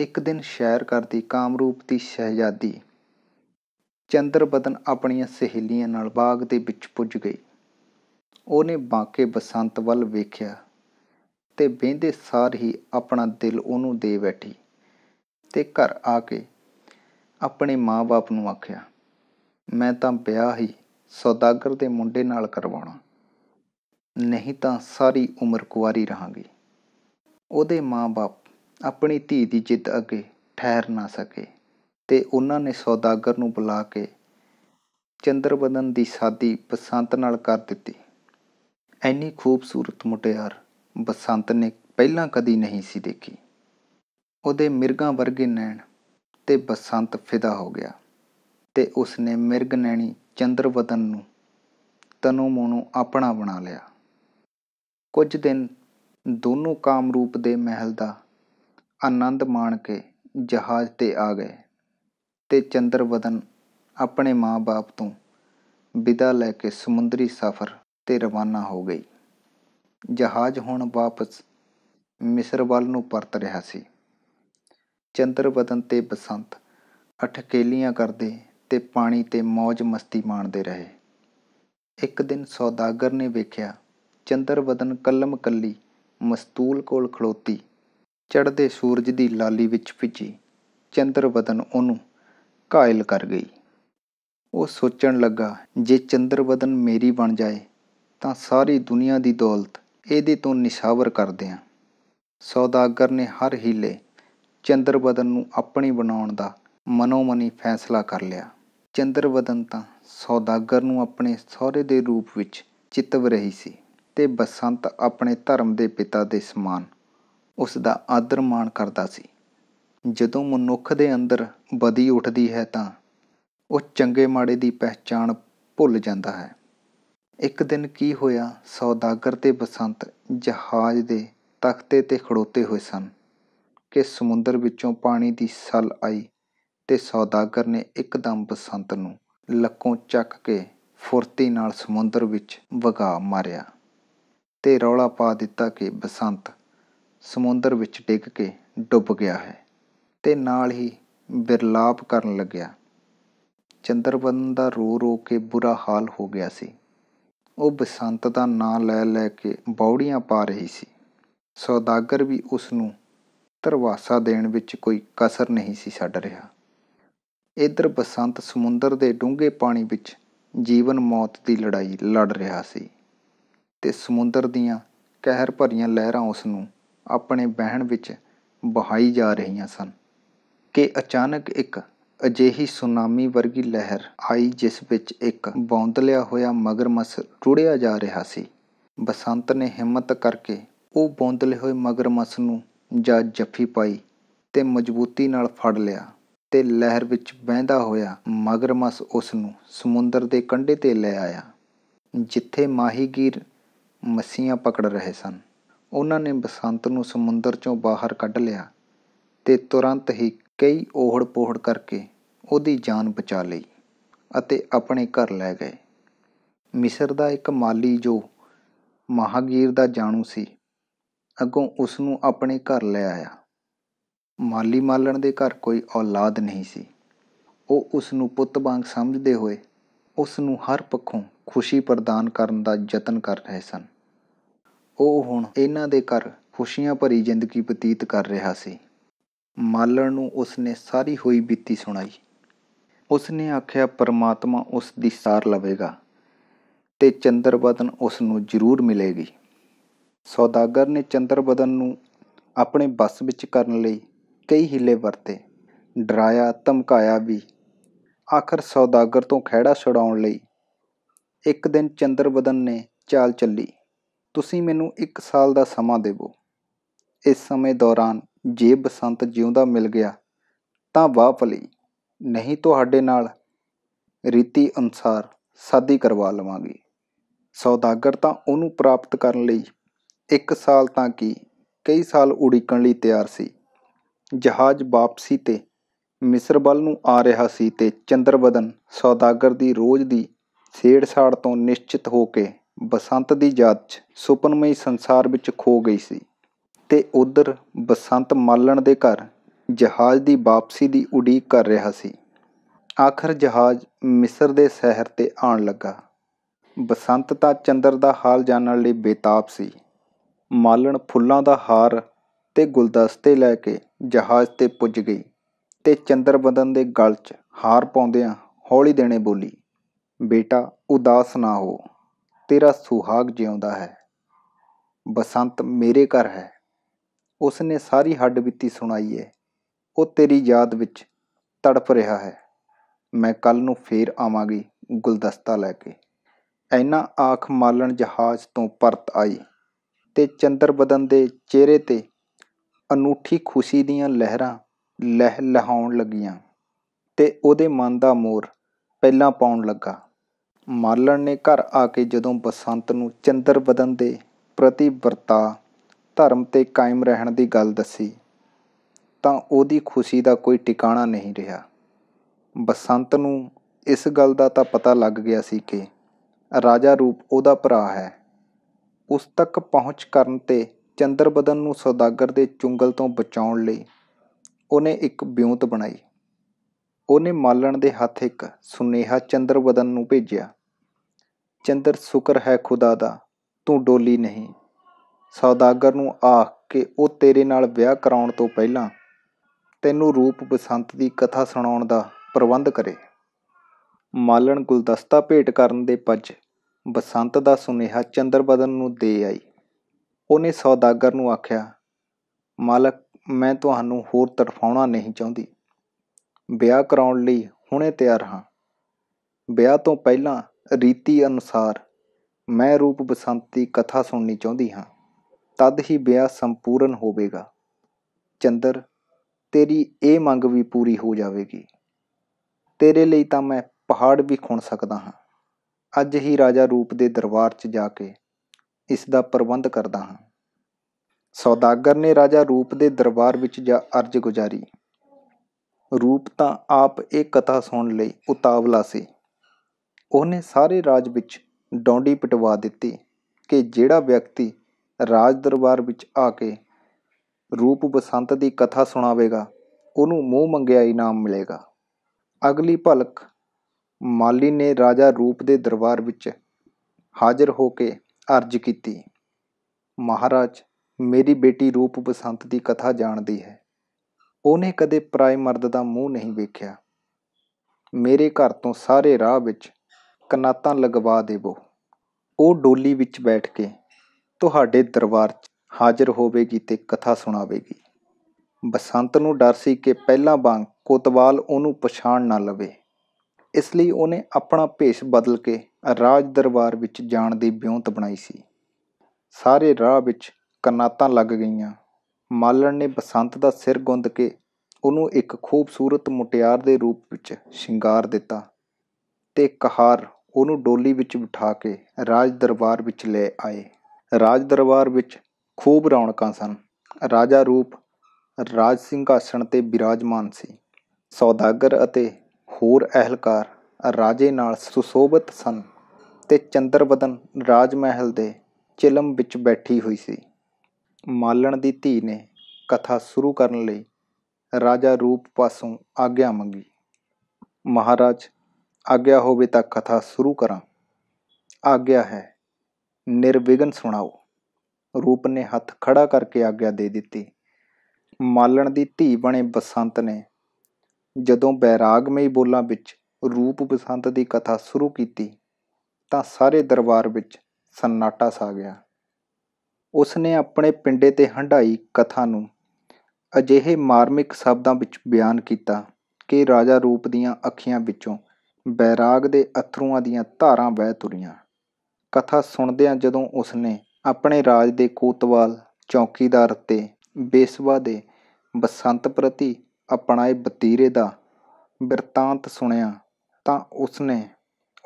ਇੱਕ ਦਿਨ ਸ਼ਹਿਰ ਕਰਦੀ ਕਾਮਰੂਪ ਦੀ ਸ਼ਹਿਜ਼ਾਦੀ ਚੰਦਰਬਦਨ ਆਪਣੀਆਂ ਸਹੇਲੀਆਂ ਨਾਲ ਬਾਗ ਦੇ ਵਿੱਚ ਪੁੱਜ ਗਈ ਉਹਨੇ ਬਾਕੇ ਬਸੰਤ ਵੱਲ ਵੇਖਿਆ ਤੇ ਬਹਿੰਦੇ ਸਾਰ ਹੀ ਆਪਣਾ ਦਿਲ ਉਹਨੂੰ ਦੇ ਬੈਠੀ ਤੇ ਘਰ ਆ ਕੇ ਆਪਣੇ ਮਾਪੇ ਨੂੰ ਆਖਿਆ ਮੈਂ ਤਾਂ ਵਿਆਹ ਹੀ ਸੌਦਾਗਰ ਦੇ ਮੁੰਡੇ ਨਾਲ ਕਰਵਾਉਣਾ ਨਹੀਂ ਤਾਂ ਸਾਰੀ ਉਮਰ ਕੁਆਰੀ ਰਹਾਂਗੀ ਉਹਦੇ ਮਾਪੇ ਆਪਣੀ ਧੀ ਦੀ ਜਿੱਦ ਅੱਗੇ ਠਹਿਰ ਨਾ ਸਕੇ ਤੇ ਉਹਨਾਂ ਨੇ ਸੌਦਾਗਰ ਨੂੰ ਬੁਲਾ ਕੇ ਚੰਦਰਬਦਨ ਦੀ ਸ਼ਾਦੀ ਪਸੰਤ ਨਾਲ ਕਰ ਦਿੱਤੀ ਐਨੀ ਖੂਬਸੂਰਤ ਮੁਟਿਆਰ ਬਸੰਤ ਨੇ ਪਹਿਲਾਂ ਕਦੀ ਨਹੀਂ ਸੀ ਦੇਖੀ ਉਹਦੇ ਮਿਰਗਾਂ ਵਰਗੇ ਨੈਣ ਤੇ ਬਸੰਤ ਫਿਦਾ ਹੋ ਗਿਆ ਤੇ ਉਸਨੇ ਮਿਰਗ ਨੈਣੀ ਚੰਦਰਵਦਨ ਨੂੰ ਤਨੂ ਮੋਨੂ ਆਪਣਾ ਬਣਾ ਲਿਆ ਕੁਝ ਦਿਨ ਦੋਨੋਂ ਕਾਮਰੂਪ ਦੇ ਮਹਿਲ ਦਾ ਆਨੰਦ ਮਾਣ ਕੇ ਜਹਾਜ਼ ਤੇ ਆ ਗਏ ਤੇ ਚੰਦਰਵਦਨ ਆਪਣੇ ਮਾਂ-ਬਾਪ ਤੋਂ ਵਿਦਾ ਲੈ ਕੇ ਸਮੁੰਦਰੀ ਸਫ਼ਰ ਤੇ ਰਵਾਨਾ ਹੋ ਗਈ ਜਹਾਜ਼ ਹੁਣ ਵਾਪਸ ਮਿਸਰ ਵੱਲ ਨੂੰ ਪਰਤ ਰਿਹਾ ਸੀ। ਚੰਦਰ ਬਦਨ ਤੇ ਬਸੰਤ ਅਠਕੇਲੀਆਂ ਕਰਦੇ ਤੇ ਪਾਣੀ ਤੇ ਮੌਜ-ਮਸਤੀ ਮਾਣਦੇ ਰਹੇ। ਇੱਕ ਦਿਨ ਸੌਦਾਗਰ ਨੇ ਵੇਖਿਆ, ਚੰਦਰ ਬਦਨ ਕਲਮ ਕੱਲੀ ਮਸਤੂਲ ਕੋਲ ਖਲੋਤੀ, ਚੜ੍ਹਦੇ ਸੂਰਜ ਦੀ ਲਾਲੀ ਵਿੱਚ ਭਿੱਜੀ। ਚੰਦਰ ਬਦਨ ਉਹਨੂੰ ਕਾਇਲ ਕਰ ਗਈ। ਉਹ ਸੋਚਣ ਲੱਗਾ, ਜੇ ਚੰਦਰ ਬਦਨ ਮੇਰੀ ਬਣ ਜਾਏ ਤਾਂ ਸਾਰੀ ਦੁਨੀਆ ਦੀ ਦੌਲਤ ਇਹਦੇ ਤੋਂ ਨਿਸ਼ਾਵਰ ਕਰਦੇ ਆ ਸੌਦਾਗਰ ਨੇ ਹਰ ਹੀਲੇ ਚੰਦਰਬਦਨ ਨੂੰ ਆਪਣੀ ਬਣਾਉਣ ਦਾ ਮਨੋਮਨੀ ਫੈਸਲਾ ਕਰ ਲਿਆ ਚੰਦਰਬਦਨ ਤਾਂ ਸੌਦਾਗਰ ਨੂੰ ਆਪਣੇ ਸਹੁਰੇ ਦੇ ਰੂਪ ਵਿੱਚ ਚਿਤਵ ਰਹੀ ਸੀ ਤੇ ਬਸੰਤ ਆਪਣੇ ਧਰਮ ਦੇ ਪਿਤਾ ਦੇ ਸਮਾਨ ਉਸ ਦਾ ਆਦਰ ਮਾਣ ਕਰਦਾ ਸੀ ਜਦੋਂ ਮਨੁੱਖ ਦੇ ਅੰਦਰ ਬਦੀ ਉੱਠਦੀ ਹੈ ਤਾਂ ਉਹ ਚੰਗੇ ਮਾੜੇ ਦੀ ਪਹਿਚਾਣ ਭੁੱਲ ਜਾਂਦਾ ਹੈ ਇੱਕ ਦਿਨ ਕੀ ਹੋਇਆ ਸੌਦਾਗਰ ਤੇ ਬਸੰਤ ਜਹਾਜ਼ ਦੇ ਤਖ਼ਤੇ 'ਤੇ ਖੜੋਤੇ ਹੋਏ ਸਨ ਕਿ ਸਮੁੰਦਰ ਵਿੱਚੋਂ ਪਾਣੀ ਦੀ ਸਲ ਆਈ ਤੇ ਸੌਦਾਗਰ ਨੇ ਇੱਕਦਮ ਬਸੰਤ ਨੂੰ ਲੱਕੋਂ ਚੱਕ ਕੇ ਫੁਰਤੀ ਨਾਲ ਸਮੁੰਦਰ ਵਿੱਚ ਵਗਾ ਮਾਰਿਆ ਤੇ ਰੌਲਾ ਪਾ ਦਿੱਤਾ ਕਿ ਬਸੰਤ ਸਮੁੰਦਰ ਵਿੱਚ ਡਿੱਗ ਕੇ ਡੁੱਬ ਗਿਆ ਹੈ ਤੇ ਨਾਲ ਹੀ ਵਿਰਲਾਪ ਕਰਨ ਲੱਗਿਆ ਚੰਦਰਬਨ ਦਾ ਰੋ ਰੋ ਕੇ ਬੁਰਾ ਹਾਲ ਹੋ ਗਿਆ ਸੀ ਉਹ ਬਸੰਤ ਦਾ ਨਾਂ ਲੈ ਲੈ ਕੇ ਬੌੜੀਆਂ ਪਾ ਰਹੀ ਸੀ ਸੌਦਾਗਰ ਵੀ ਉਸ ਨੂੰ ਤਰਵਾਸਾ ਦੇਣ ਵਿੱਚ ਕੋਈ ਕਸਰ ਨਹੀਂ ਸੀ ਛੱਡ ਰਿਹਾ ਇਧਰ ਬਸੰਤ ਸਮੁੰਦਰ ਦੇ ਡੂੰਘੇ ਪਾਣੀ ਵਿੱਚ ਜੀਵਨ ਮੌਤ ਦੀ ਲੜਾਈ ਲੜ ਰਿਹਾ ਸੀ ਤੇ ਸਮੁੰਦਰ ਦੀਆਂ ਕਹਿਰ ਭਰੀਆਂ ਲਹਿਰਾਂ ਉਸ ਨੂੰ ਆਪਣੇ ਬਹਿਣ ਵਿੱਚ ਬਹਾਈ ਜਾ ਰਹੀਆਂ ਸਨ ਕਿ ਅਚਾਨਕ ਇੱਕ ਅਜਿਹੀ ਸੁਨਾਮੀ ਵਰਗੀ ਲਹਿਰ ਆਈ ਜਿਸ ਵਿੱਚ ਇੱਕ ਬੌਂਦਲਿਆ ਹੋਇਆ ਮਗਰਮਸ ਟੁੜਿਆ ਜਾ ਰਿਹਾ ਸੀ ਬਸੰਤ ਨੇ ਹਿੰਮਤ ਕਰਕੇ ਉਹ ਬੌਂਦਲੇ ਹੋਏ ਮਗਰਮਸ ਨੂੰ ਜਾ ਜੱਫੀ ਪਾਈ ਤੇ ਮਜ਼ਬੂਤੀ ਨਾਲ ਫੜ ਲਿਆ ਤੇ ਲਹਿਰ ਵਿੱਚ ਵਹਿੰਦਾ ਹੋਇਆ ਮਗਰਮਸ ਉਸ ਨੂੰ ਸਮੁੰਦਰ ਦੇ ਕੰਢੇ ਤੇ ਲੈ ਆਇਆ ਜਿੱਥੇ ਮਾਹੀਗੀਰ ਮੱਸੀਆਂ ਪਕੜ ਰਹੇ ਸਨ ਉਹਨਾਂ ਨੇ ਬਸੰਤ ਨੂੰ ਸਮੁੰਦਰ ਚੋਂ ਬਾਹਰ ਕੱਢ ਲਿਆ ਤੇ ਤੁਰੰਤ ਹੀ ਕਈ ਓਹੜ ਪੋਹੜ ਕਰਕੇ ਉਹਦੀ ਜਾਨ ਬਚਾ ਲਈ ਅਤੇ ਆਪਣੇ ਘਰ ਲੈ ਗਏ ਮਿਸਰ ਦਾ ਇੱਕ ਮਾਲੀ ਜੋ ਮਹਾਗੀਰ ਦਾ ਜਾਣੂ ਸੀ ਅੱਗੋਂ ਉਸ ਨੂੰ ਆਪਣੇ ਘਰ ਲੈ ਆਇਆ ਮਾਲੀ ਮਾਲਣ ਦੇ ਘਰ ਕੋਈ ਔਲਾਦ ਨਹੀਂ ਸੀ ਉਹ ਉਸ ਨੂੰ ਪੁੱਤ ਵਾਂਗ ਸਮਝਦੇ ਹੋਏ ਉਸ ਨੂੰ ਹਰ ਪੱਖੋਂ ਖੁਸ਼ੀ ਪ੍ਰਦਾਨ ਕਰਨ ਦਾ ਯਤਨ ਕਰ ਰਹੇ ਸਨ ਉਹ ਹੁਣ ਇਹਨਾਂ ਦੇ ਘਰ ਖੁਸ਼ੀਆਂ ਭਰੀ ਜ਼ਿੰਦਗੀ ਬਤੀਤ ਕਰ ਰਿਹਾ ਸੀ ਮਾਲਣ ਨੂੰ ਉਸ ਨੇ ਸਾਰੀ ਹੋਈ ਬੀਤੀ ਸੁਣਾਈ ਉਸ ਨੇ ਆਖਿਆ ਪਰਮਾਤਮਾ ਉਸ ਦੀ ਸਾਰ ਲਵੇਗਾ ਤੇ ਚੰਦਰਬਦਨ ਉਸ ਨੂੰ ਜ਼ਰੂਰ ਮਿਲੇਗੀ ਸੌਦਾਗਰ ਨੇ ਚੰਦਰਬਦਨ ਨੂੰ ਆਪਣੇ ਬਸ ਵਿੱਚ ਕਰਨ ਲਈ ਕਈ ਹਿੱਲੇ ਵਰਤੇ ਡਰਾਇਆ ਧਮਕਾਇਆ ਵੀ ਆਖਰ ਸੌਦਾਗਰ ਤੋਂ ਖਹਿੜਾ ਛਡਾਉਣ ਲਈ ਇੱਕ ਦਿਨ ਚੰਦਰਬਦਨ ਨੇ ਚਾਲ ਚੱਲੀ ਤੁਸੀਂ ਮੈਨੂੰ 1 ਸਾਲ ਦਾ ਸਮਾਂ ਦੇਵੋ ਇਸ ਸਮੇਂ ਦੌਰਾਨ ਜੇ ਬਸੰਤ ਜਿਉਂਦਾ ਮਿਲ ਗਿਆ ਤਾਂ ਵਾਪਲੀ ਨਹੀਂ ਤੁਹਾਡੇ ਨਾਲ ਰੀਤੀ ਅਨਸਾਰ ਸਾਦੀ ਕਰਵਾ ਲਵਾਂਗੀ ਸੌਦਾਗਰ ਤਾਂ ਉਹਨੂੰ ਪ੍ਰਾਪਤ ਕਰਨ ਲਈ ਇੱਕ ਸਾਲ ਤਾਂ ਕੀ ਕਈ ਸਾਲ ਉਡੀਕਣ ਲਈ ਤਿਆਰ ਸੀ ਜਹਾਜ਼ ਵਾਪਸੀ ਤੇ ਮਿਸਰ ਵੱਲ ਨੂੰ ਆ ਰਿਹਾ ਸੀ ਤੇ ਚੰਦਰਬਦਨ ਸੌਦਾਗਰ ਦੀ ਰੋਜ਼ ਦੀ ਸੇੜ-ਸਾੜ ਤੋਂ ਨਿਸ਼ਚਿਤ ਹੋ ਕੇ ਬਸੰਤ ਦੀ ਯਾਦ 'ਚ ਸੁਪਨਮਈ ਸੰਸਾਰ ਵਿੱਚ ਖੋ ਗਈ ਸੀ ਤੇ ਉਧਰ ਬਸੰਤ ਮਾਲਣ ਦੇ ਘਰ ਜਹਾਜ਼ ਦੀ ਵਾਪਸੀ ਦੀ ਉਡੀਕ ਕਰ ਰਿਹਾ ਸੀ ਆਖਰ ਜਹਾਜ਼ ਮਿਸਰ ਦੇ ਸ਼ਹਿਰ ਤੇ ਆਣ ਲੱਗਾ ਬਸੰਤ ਤਾਂ ਚੰਦਰ ਦਾ ਹਾਲ ਜਾਣਨ ਲਈ ਬੇਤਾਬ ਸੀ ਮਾਲਣ ਫੁੱਲਾਂ ਦਾ ਹਾਰ ਤੇ ਗੁਲਦਸਤੇ ਲੈ ਕੇ ਜਹਾਜ਼ ਤੇ ਪੁੱਜ ਗਈ ਤੇ ਚੰਦਰਬਦਨ ਦੇ ਗਲ 'ਚ ਹਾਰ ਪਾਉਂਦਿਆਂ ਹੌਲੀ ਦੇਣੇ ਬੋਲੀ ਬੇਟਾ ਉਦਾਸ ਨਾ ਹੋ ਤੇਰਾ ਸੁਹਾਗ ਜਿਉਂਦਾ ਹੈ ਬਸੰਤ ਮੇਰੇ ਘਰ ਹੈ ਉਸ ਨੇ ਸਾਰੀ ਹੱਡ ਬਿੱਤੀ ਸੁਣਾਈ ਏ ਉਹ ਤੇਰੀ ਯਾਦ ਵਿੱਚ ਤੜਪ ਰਿਹਾ ਹੈ ਮੈਂ ਕੱਲ ਨੂੰ ਫੇਰ ਆਵਾਂਗੀ ਗੁਲਦਸਤਾ ਲੈ ਕੇ ਐਨਾ ਆਖ ਮਾਲਣ ਜਹਾਜ਼ ਤੋਂ ਪਰਤ ਆਈ ਤੇ ਚੰਦਰ ਬਦਨ ਦੇ ਚਿਹਰੇ ਤੇ ਅਨੂਠੀ ਖੁਸ਼ੀ ਦੀਆਂ ਲਹਿਰਾਂ ਲਹਿ ਲਹਾਉਣ ਲੱਗੀਆਂ ਤੇ ਉਹਦੇ ਮਨ ਦਾ ਮੋਰ ਪਹਿਲਾਂ ਪਾਉਣ ਲੱਗਾ ਮਾਲਣ ਨੇ ਘਰ ਆ ਕੇ ਜਦੋਂ ਬਸੰਤ ਨੂੰ ਚੰਦਰ ਬਦਨ ਦੇ ਪ੍ਰਤੀ ਵਰਤਾ ਧਰਮ 'ਤੇ ਕਾਇਮ ਰਹਿਣ ਦੀ ਗੱਲ ਦੱਸੀ ਤਾਂ ਉਹਦੀ ਖੁਸ਼ੀ ਦਾ ਕੋਈ ਟਿਕਾਣਾ ਨਹੀਂ ਰਿਹਾ ਬਸੰਤ ਨੂੰ ਇਸ ਗੱਲ ਦਾ ਤਾਂ ਪਤਾ ਲੱਗ ਗਿਆ ਸੀ ਕਿ ਰਾਜਾ ਰੂਪ ਉਹਦਾ ਭਰਾ ਹੈ ਉਸ ਤੱਕ ਪਹੁੰਚ ਕਰਨ ਤੇ ਚੰਦਰਬਦਨ ਨੂੰ ਸੌਦਾਗਰ ਦੇ ਚੁੰਗਲ ਤੋਂ ਬਚਾਉਣ ਲਈ ਉਹਨੇ ਇੱਕ ਬਿਉਂਤ ਬਣਾਈ ਉਹਨੇ ਮਾਲਣ ਦੇ ਹੱਥ ਇੱਕ ਸੁਨੇਹਾ ਚੰਦਰਬਦਨ ਨੂੰ ਭੇਜਿਆ ਚੰਦਰ ਸ਼ੁਕਰ ਹੈ ਖੁਦਾ ਦਾ ਤੂੰ ਡੋਲੀ ਨਹੀਂ ਸੌਦਾਗਰ ਨੂੰ ਆਖ ਕਿ ਉਹ ਤੇਰੇ ਨਾਲ ਵਿਆਹ ਕਰਾਉਣ ਤੋਂ ਪਹਿਲਾਂ ਤੈਨੂੰ ਰੂਪ ਬਸੰਤ ਦੀ ਕਥਾ ਸੁਣਾਉਣ ਦਾ ਪ੍ਰਬੰਧ ਕਰੇ ਮਾਲਣ ਗੁਲਦਸਤਾ ਭੇਟ ਕਰਨ ਦੇ ਪੱਜ ਬਸੰਤ ਦਾ ਸੁਨੇਹਾ ਚੰਦਰਬਦਨ ਨੂੰ ਦੇ ਆਈ ਉਹਨੇ ਸੌਦਾਗਰ ਨੂੰ ਆਖਿਆ ਮਾਲਕ ਮੈਂ ਤੁਹਾਨੂੰ ਹੋਰ ਤੜਫਾਉਣਾ ਨਹੀਂ ਚਾਹੁੰਦੀ ਵਿਆਹ ਕਰਾਉਣ ਲਈ ਹੁਣੇ ਤਿਆਰ ਹਾਂ ਵਿਆਹ ਤੋਂ ਪਹਿਲਾਂ ਰੀਤੀ ਅਨੁਸਾਰ ਮੈਂ ਰੂਪ ਬਸੰਤ ਦੀ ਕਥਾ ਸੁਣਨੀ ਚਾਹੁੰਦੀ ਹਾਂ ਤਦ ਹੀ ਵਿਆਹ ਸੰਪੂਰਨ ਹੋਵੇਗਾ ਚੰਦਰ ਤੇਰੀ ਇਹ ਮੰਗ ਵੀ ਪੂਰੀ ਹੋ ਜਾਵੇਗੀ ਤੇਰੇ ਲਈ ਤਾਂ ਮੈਂ ਪਹਾੜ ਵੀ ਖੁਣ ਸਕਦਾ ਹਾਂ ਅੱਜ ਹੀ ਰਾਜਾ ਰੂਪ ਦੇ ਦਰਬਾਰ 'ਚ ਜਾ ਕੇ ਇਸ ਦਾ ਪ੍ਰਬੰਧ ਕਰਦਾ ਹਾਂ ਸੌਦਾਗਰ ਨੇ ਰਾਜਾ ਰੂਪ ਦੇ ਦਰਬਾਰ ਵਿੱਚ ਜਾ ਅਰਜ ਗੁਜ਼ਾਰੀ ਰੂਪ ਤਾਂ ਆਪ ਇਹ ਕਥਾ ਸੁਣ ਲਈ ਉਤਾਵਲਾ ਸੀ ਉਹਨੇ ਸਾਰੇ ਰਾਜ ਵਿੱਚ ਡੌਂਡੀ ਪਟਵਾ ਦਿੱਤੀ ਕਿ ਜਿਹੜਾ ਵਿਅਕਤੀ ਰਾਜ ਦਰਬਾਰ ਵਿੱਚ ਆ ਕੇ ਰੂਪ ਬਸੰਤ ਦੀ ਕਥਾ ਸੁਣਾਵੇਗਾ ਉਹਨੂੰ ਮੂੰਹ ਮੰਗਿਆ ਇਨਾਮ ਮਿਲੇਗਾ ਅਗਲੀ ਭਲਕ ਮਾਲੀ ਨੇ ਰਾਜਾ ਰੂਪ ਦੇ ਦਰਬਾਰ ਵਿੱਚ ਹਾਜ਼ਰ ਹੋ ਕੇ ਅਰਜ ਕੀਤੀ ਮਹਾਰਾਜ ਮੇਰੀ ਬੇਟੀ ਰੂਪ ਬਸੰਤ ਦੀ ਕਥਾ ਜਾਣਦੀ ਹੈ ਉਹਨੇ ਕਦੇ ਪਰਾਏ ਮਰਦ ਦਾ ਮੂੰਹ ਨਹੀਂ ਵੇਖਿਆ ਮੇਰੇ ਘਰ ਤੋਂ ਸਾਰੇ ਰਾਹ ਵਿੱਚ ਕਨਾਤਾਂ ਲਗਵਾ ਦੇਵੋ ਉਹ ਡੋਲੀ ਵਿੱਚ ਬੈਠ ਕੇ ਤੁਹਾਡੇ ਦਰਬਾਰ 'ਚ ਹਾਜ਼ਰ ਹੋਵੇਗੀ ਤੇ ਕਥਾ ਸੁਣਾਵੇਗੀ ਬਸੰਤ ਨੂੰ ਡਰ ਸੀ ਕਿ ਪਹਿਲਾਂ ਵਾਂਗ ਕੋਤਵਾਲ ਉਹਨੂੰ ਪਛਾਣ ਨਾ ਲਵੇ ਇਸ ਲਈ ਉਹਨੇ ਆਪਣਾ ਭੇਸ ਬਦਲ ਕੇ ਰਾਜ ਦਰਬਾਰ ਵਿੱਚ ਜਾਣ ਦੀ ਬਿਉਂਤ ਬਣਾਈ ਸੀ ਸਾਰੇ ਰਾਹ ਵਿੱਚ ਕਨਾਤਾਂ ਲੱਗ ਗਈਆਂ ਮਾਲਣ ਨੇ ਬਸੰਤ ਦਾ ਸਿਰ ਗੁੰਦ ਕੇ ਉਹਨੂੰ ਇੱਕ ਖੂਬਸੂਰਤ ਮੁਟਿਆਰ ਦੇ ਰੂਪ ਵਿੱਚ ਸ਼ਿੰਗਾਰ ਦਿੱਤਾ ਤੇ ਕਹਾਰ ਉਹਨੂੰ ਡੋਲੀ ਵਿੱਚ ਬਿਠਾ ਕੇ ਰਾਜ ਦਰਬਾਰ ਵਿੱਚ ਲੈ ਆਏ ਰਾਜ ਦਰਬਾਰ ਵਿੱਚ ਖੂਬ ਰੌਣਕਾਂ ਸਨ ਰਾਜਾ ਰੂਪ ਰਾਜ ਸਿੰਘਾਸਣ 'ਤੇ ਬਿਰਾਜਮਾਨ ਸੀ ਸੌਦਾਗਰ ਅਤੇ ਹੋਰ ਅਹਿਲਕਾਰ ਰਾਜੇ ਨਾਲ ਸੁਸ਼ੋਭਿਤ ਸਨ ਤੇ ਚੰਦਰਵਦਨ ਰਾਜ ਮਹਿਲ ਦੇ ਚਿਲਮ ਵਿੱਚ ਬੈਠੀ ਹੋਈ ਸੀ ਮਾਲਣ ਦੀ ਧੀ ਨੇ ਕਥਾ ਸ਼ੁਰੂ ਕਰਨ ਲਈ ਰਾਜਾ ਰੂਪ ਪਾਸੋਂ ਆਗਿਆ ਮੰਗੀ ਮਹਾਰਾਜ ਆਗਿਆ ਹੋਵੇ ਤਾਂ ਕਥਾ ਸ਼ੁਰੂ ਕਰਾਂ ਆਗਿਆ ਹੈ ਨਿਰਵਿਘਨ ਸੁਣਾਓ ਰੂਪ ਨੇ ਹੱਥ ਖੜਾ ਕਰਕੇ ਆਗਿਆ ਦੇ ਦਿੱਤੀ ਮਾਲਣ ਦੀ ਧੀ ਬਣੇ ਬਸੰਤ ਨੇ ਜਦੋਂ ਬੈਰਾਗਮਈ ਬੋਲਾਂ ਵਿੱਚ ਰੂਪ ਬਸੰਤ ਦੀ ਕਥਾ ਸ਼ੁਰੂ ਕੀਤੀ ਤਾਂ ਸਾਰੇ ਦਰਬਾਰ ਵਿੱਚ ਸੰਨਾਟਾ ਸਾ ਗਿਆ ਉਸ ਨੇ ਆਪਣੇ ਪਿੰਡੇ ਤੇ ਹੰਡਾਈ ਕਥਾ ਨੂੰ ਅਜਿਹੇ ਮਾਰਮਿਕ ਸ਼ਬਦਾਂ ਵਿੱਚ ਬਿਆਨ ਕੀਤਾ ਕਿ ਰਾਜਾ ਰੂਪ ਦੀਆਂ ਅੱਖੀਆਂ ਵਿੱਚੋਂ ਬੈਰਾਗ ਦੇ ਅਥਰੂਆਂ ਦੀਆਂ ਧਾਰਾਂ ਵਹਿ ਤੁਰੀਆਂ ਕਥਾ ਸੁਣਦਿਆਂ ਜਦੋਂ ਉਸਨੇ ਆਪਣੇ ਰਾਜ ਦੇ ਕੋਤਵਾਲ ਚੌਕੀਦਾਰ ਤੇ ਬੇਸਵਾ ਦੇ ਬਸੰਤ ਪ੍ਰਤੀ ਆਪਣਾਏ ਬਤੀਰੇ ਦਾ ਬਿਰਤਾਂਤ ਸੁਣਿਆ ਤਾਂ ਉਸਨੇ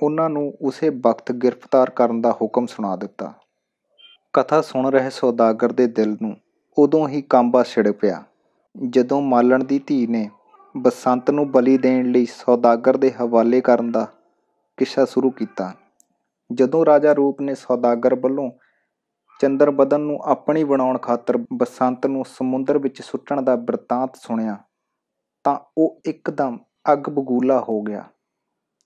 ਉਹਨਾਂ ਨੂੰ ਉਸੇ ਵਕਤ ਗ੍ਰਿਫਤਾਰ ਕਰਨ ਦਾ ਹੁਕਮ ਸੁਣਾ ਦਿੱਤਾ ਕਥਾ ਸੁਣ ਰਹੇ ਸੌਦਾਗਰ ਦੇ ਦਿਲ ਨੂੰ ਉਦੋਂ ਹੀ ਕਾਂਬਾ ਛਿੜ ਪਿਆ ਜਦੋਂ ਮਾਲਣ ਦੀ ਧੀ ਨੇ ਬਸੰਤ ਨੂੰ ਬਲੀ ਦੇਣ ਲਈ ਸੌਦਾਗਰ ਦੇ ਹਵਾਲੇ ਕਰਨ ਦਾ ਕਿੱਸਾ ਸ਼ੁਰੂ ਕੀਤਾ ਜਦੋਂ ਰਾਜਾ ਰੂਪ ਨੇ ਸੌਦਾਗਰ ਵੱਲੋਂ ਚੰਦਰਬਦਨ ਨੂੰ ਆਪਣੀ ਬਣਾਉਣ ਖਾਤਰ ਬਸੰਤ ਨੂੰ ਸਮੁੰਦਰ ਵਿੱਚ ਸੁੱਟਣ ਦਾ ਬਰਤਾਂਤ ਸੁਣਿਆ ਤਾਂ ਉਹ ਇੱਕਦਮ ਅੱਗ ਬਗੂਲਾ ਹੋ ਗਿਆ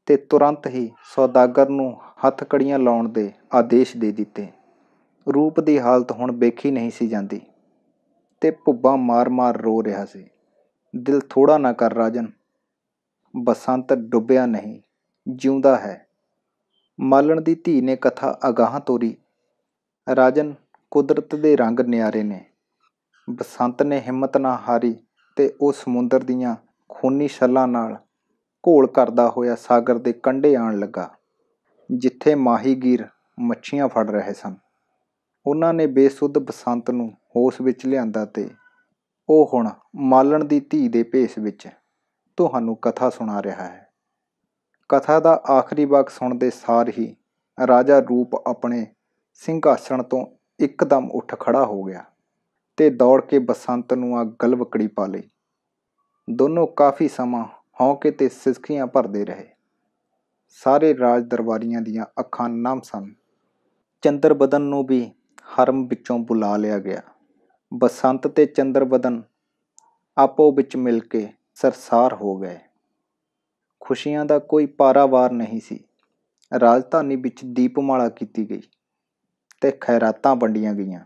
ਤੇ ਤੁਰੰਤ ਹੀ ਸੌਦਾਗਰ ਨੂੰ ਹੱਥਕੜੀਆਂ ਲਾਉਣ ਦੇ ਆਦੇਸ਼ ਦੇ ਦਿੱਤੇ ਰੂਪ ਦੀ ਹਾਲਤ ਹੁਣ ਵੇਖੀ ਨਹੀਂ ਸੀ ਜਾਂਦੀ ਤੇ ਭੁੱਬਾ ਮਾਰ-ਮਾਰ ਰੋ ਰਿਹਾ ਸੀ ਦਿਲ ਥੋੜਾ ਨਾ ਕਰ ਰਾਜਨ ਬਸੰਤ ਡੁੱਬਿਆ ਨਹੀਂ ਜਿਉਂਦਾ ਹੈ ਮਾਲਣ ਦੀ ਧੀ ਨੇ ਕਥਾ ਅਗਾਹ ਤੋਰੀ ਰਾਜਨ ਕੁਦਰਤ ਦੇ ਰੰਗ ਨਿਆਰੇ ਨੇ ਬਸੰਤ ਨੇ ਹਿੰਮਤ ਨਾ ਹਾਰੀ ਤੇ ਉਹ ਸਮੁੰਦਰ ਦੀਆਂ ਖੂਨੀ ਛੱਲਾਂ ਨਾਲ ਘੋਲ ਕਰਦਾ ਹੋਇਆ ਸਾਗਰ ਦੇ ਕੰਢੇ ਆਣ ਲੱਗਾ ਜਿੱਥੇ ਮਾਹੀਗੀਰ ਮੱਛੀਆਂ ਫੜ ਰਹੇ ਸਨ ਉਹਨਾਂ ਨੇ ਬੇਸੁੱਧ ਬਸੰਤ ਨੂੰ ਹੋਸ਼ ਵਿੱਚ ਲਿਆਂਦਾ ਤੇ ਉਹ ਹੁਣ ਮਾਲਣ ਦੀ ਧੀ ਦੇ ਭੇਸ ਵਿੱਚ ਤੁਹਾਨੂੰ ਕਥਾ ਸੁਣਾ ਰਿਹਾ ਹੈ ਕਥਾ ਦਾ ਆਖਰੀ ਵਾਕ ਸੁਣਦੇ ਸਾਰ ਹੀ ਰਾਜਾ ਰੂਪ ਆਪਣੇ ਸਿੰਘਾਸਣ ਤੋਂ ਇੱਕਦਮ ਉੱਠ ਖੜਾ ਹੋ ਗਿਆ ਤੇ ਦੌੜ ਕੇ ਬਸੰਤ ਨੂੰ ਆ ਗਲਵਕੜੀ ਪਾ ਲਈ ਦੋਨੋਂ ਕਾਫੀ ਸਮਾਂ ਹੌਕੇ ਤੇ ਸਿਸਕੀਆਂ ਭਰਦੇ ਰਹੇ ਸਾਰੇ ਰਾਜ ਦਰਬਾਰੀਆਂ ਦੀਆਂ ਅੱਖਾਂ ਨਮ ਸਨ ਚੰਦਰਬਦਨ ਨੂੰ ਵੀ ਹਰਮ ਵਿੱਚੋਂ ਬੁਲਾ ਲਿਆ ਗਿਆ ਬਸੰਤ ਤੇ ਚੰਦਰਬਦਨ ਆਪੋ ਵਿੱਚ ਮਿਲ ਕੇ ਸਰਸਾਰ ਹੋ ਗਏ ਖੁਸ਼ੀਆਂ ਦਾ ਕੋਈ ਪਾਰਾਵਾਰ ਨਹੀਂ ਸੀ ਰਾਜਧਾਨੀ ਵਿੱਚ ਦੀਪਮਾਲਾ ਕੀਤੀ ਗਈ ਤੇ ਖੈਰਾਤਾਂ ਵੰਡੀਆਂ ਗਈਆਂ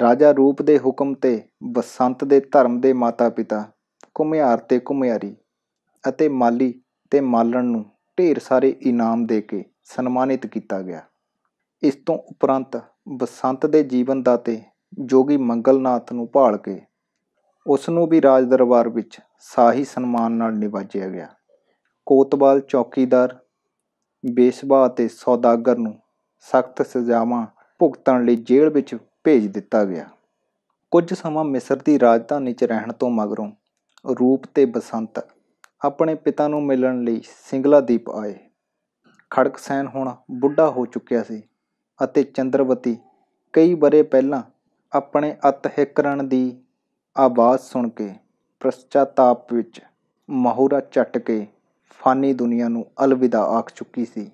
ਰਾਜਾ ਰੂਪ ਦੇ ਹੁਕਮ ਤੇ ਬਸੰਤ ਦੇ ਧਰਮ ਦੇ ਮਾਤਾ-ਪਿਤਾ ਕੁਮਿਆਰ ਤੇ ਕੁਮਿਆਰੀ ਅਤੇ ਮਾਲੀ ਤੇ ਮਾਲਣ ਨੂੰ ਢੇਰ ਸਾਰੇ ਇਨਾਮ ਦੇ ਕੇ ਸਨਮਾਨਿਤ ਕੀਤਾ ਗਿਆ ਇਸ ਤੋਂ ਉਪਰੰਤ ਬਸੰਤ ਦੇ ਜੀਵਨ ਦਾਤੇ ਜੋਗੀ ਮੰਗਲਨਾਥ ਨੂੰ ਭਾਲ ਕੇ ਉਸ ਨੂੰ ਵੀ ਰਾਜ ਦਰਬਾਰ ਵਿੱਚ ਸ਼ਾਹੀ ਸਨਮਾਨ ਨਾਲ ਨਿਵਾਜਿਆ ਗਿਆ ਕੋਤਵਾਲ ਚੌਕੀਦਾਰ ਬੇਸਬਾਹ ਅਤੇ ਸੌਦਾਗਰ ਨੂੰ ਸਖਤ ਸਜ਼ਾਵਾਂ ਭੁਗਤਣ ਲਈ ਜੇਲ੍ਹ ਵਿੱਚ ਭੇਜ ਦਿੱਤਾ ਗਿਆ ਕੁਝ ਸਮਾਂ ਮਿਸਰ ਦੀ ਰਾਜਧਾਨੀ 'ਚ ਰਹਿਣ ਤੋਂ ਮਗਰੋਂ ਰੂਪ ਤੇ ਬਸੰਤ ਆਪਣੇ ਪਿਤਾ ਨੂੰ ਮਿਲਣ ਲਈ ਸਿੰਗਲਾ ਦੀਪ ਆਏ ਖੜਕਸੈਨ ਹੁਣ ਬੁੱਢਾ ਹੋ ਚੁੱਕਿਆ ਸੀ ਅਤੇ ਚੰਦਰਵਤੀ ਕਈ ਬਰੇ ਪਹਿਲਾਂ ਆਪਣੇ ਅਤਹਿਕਰਣ ਦੀ ਆਵਾਜ਼ ਸੁਣ ਕੇ ਪ੍ਰਸਚਾਤਾਪ ਵਿੱਚ ਮਹੂਰਾ ਛੱਟ ਕੇ ਫਾਨੀ ਦੁਨੀਆ ਨੂੰ ਅਲਵਿਦਾ ਆਖ ਚੁੱਕੀ ਸੀ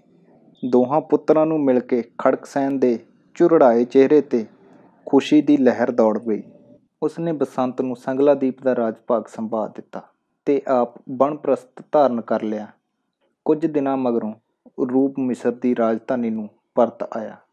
ਦੋਹਾਂ ਪੁੱਤਰਾਂ ਨੂੰ ਮਿਲ ਕੇ ਖੜਕ ਸੈਨ ਦੇ ਚੁਰੜਾਏ ਚਿਹਰੇ 'ਤੇ ਖੁਸ਼ੀ ਦੀ ਲਹਿਰ ਦੌੜ ਗਈ ਉਸ ਨੇ ਬਸੰਤ ਨੂੰ ਸੰਗਲਾਦੀਪ ਦਾ ਰਾਜਪਾਗ ਸੰਭਾਲ ਦਿੱਤਾ ਤੇ ਆਪ ਬਣਪ੍ਰਸਥ ਧਾਰਨ ਕਰ ਲਿਆ ਕੁਝ ਦਿਨਾਂ ਮਗਰੋਂ ਰੂਪ ਮਿਸਰ ਦੀ ਰਾਜਧਾਨੀ ਨੂੰ ਪਰਤ ਆਇਆ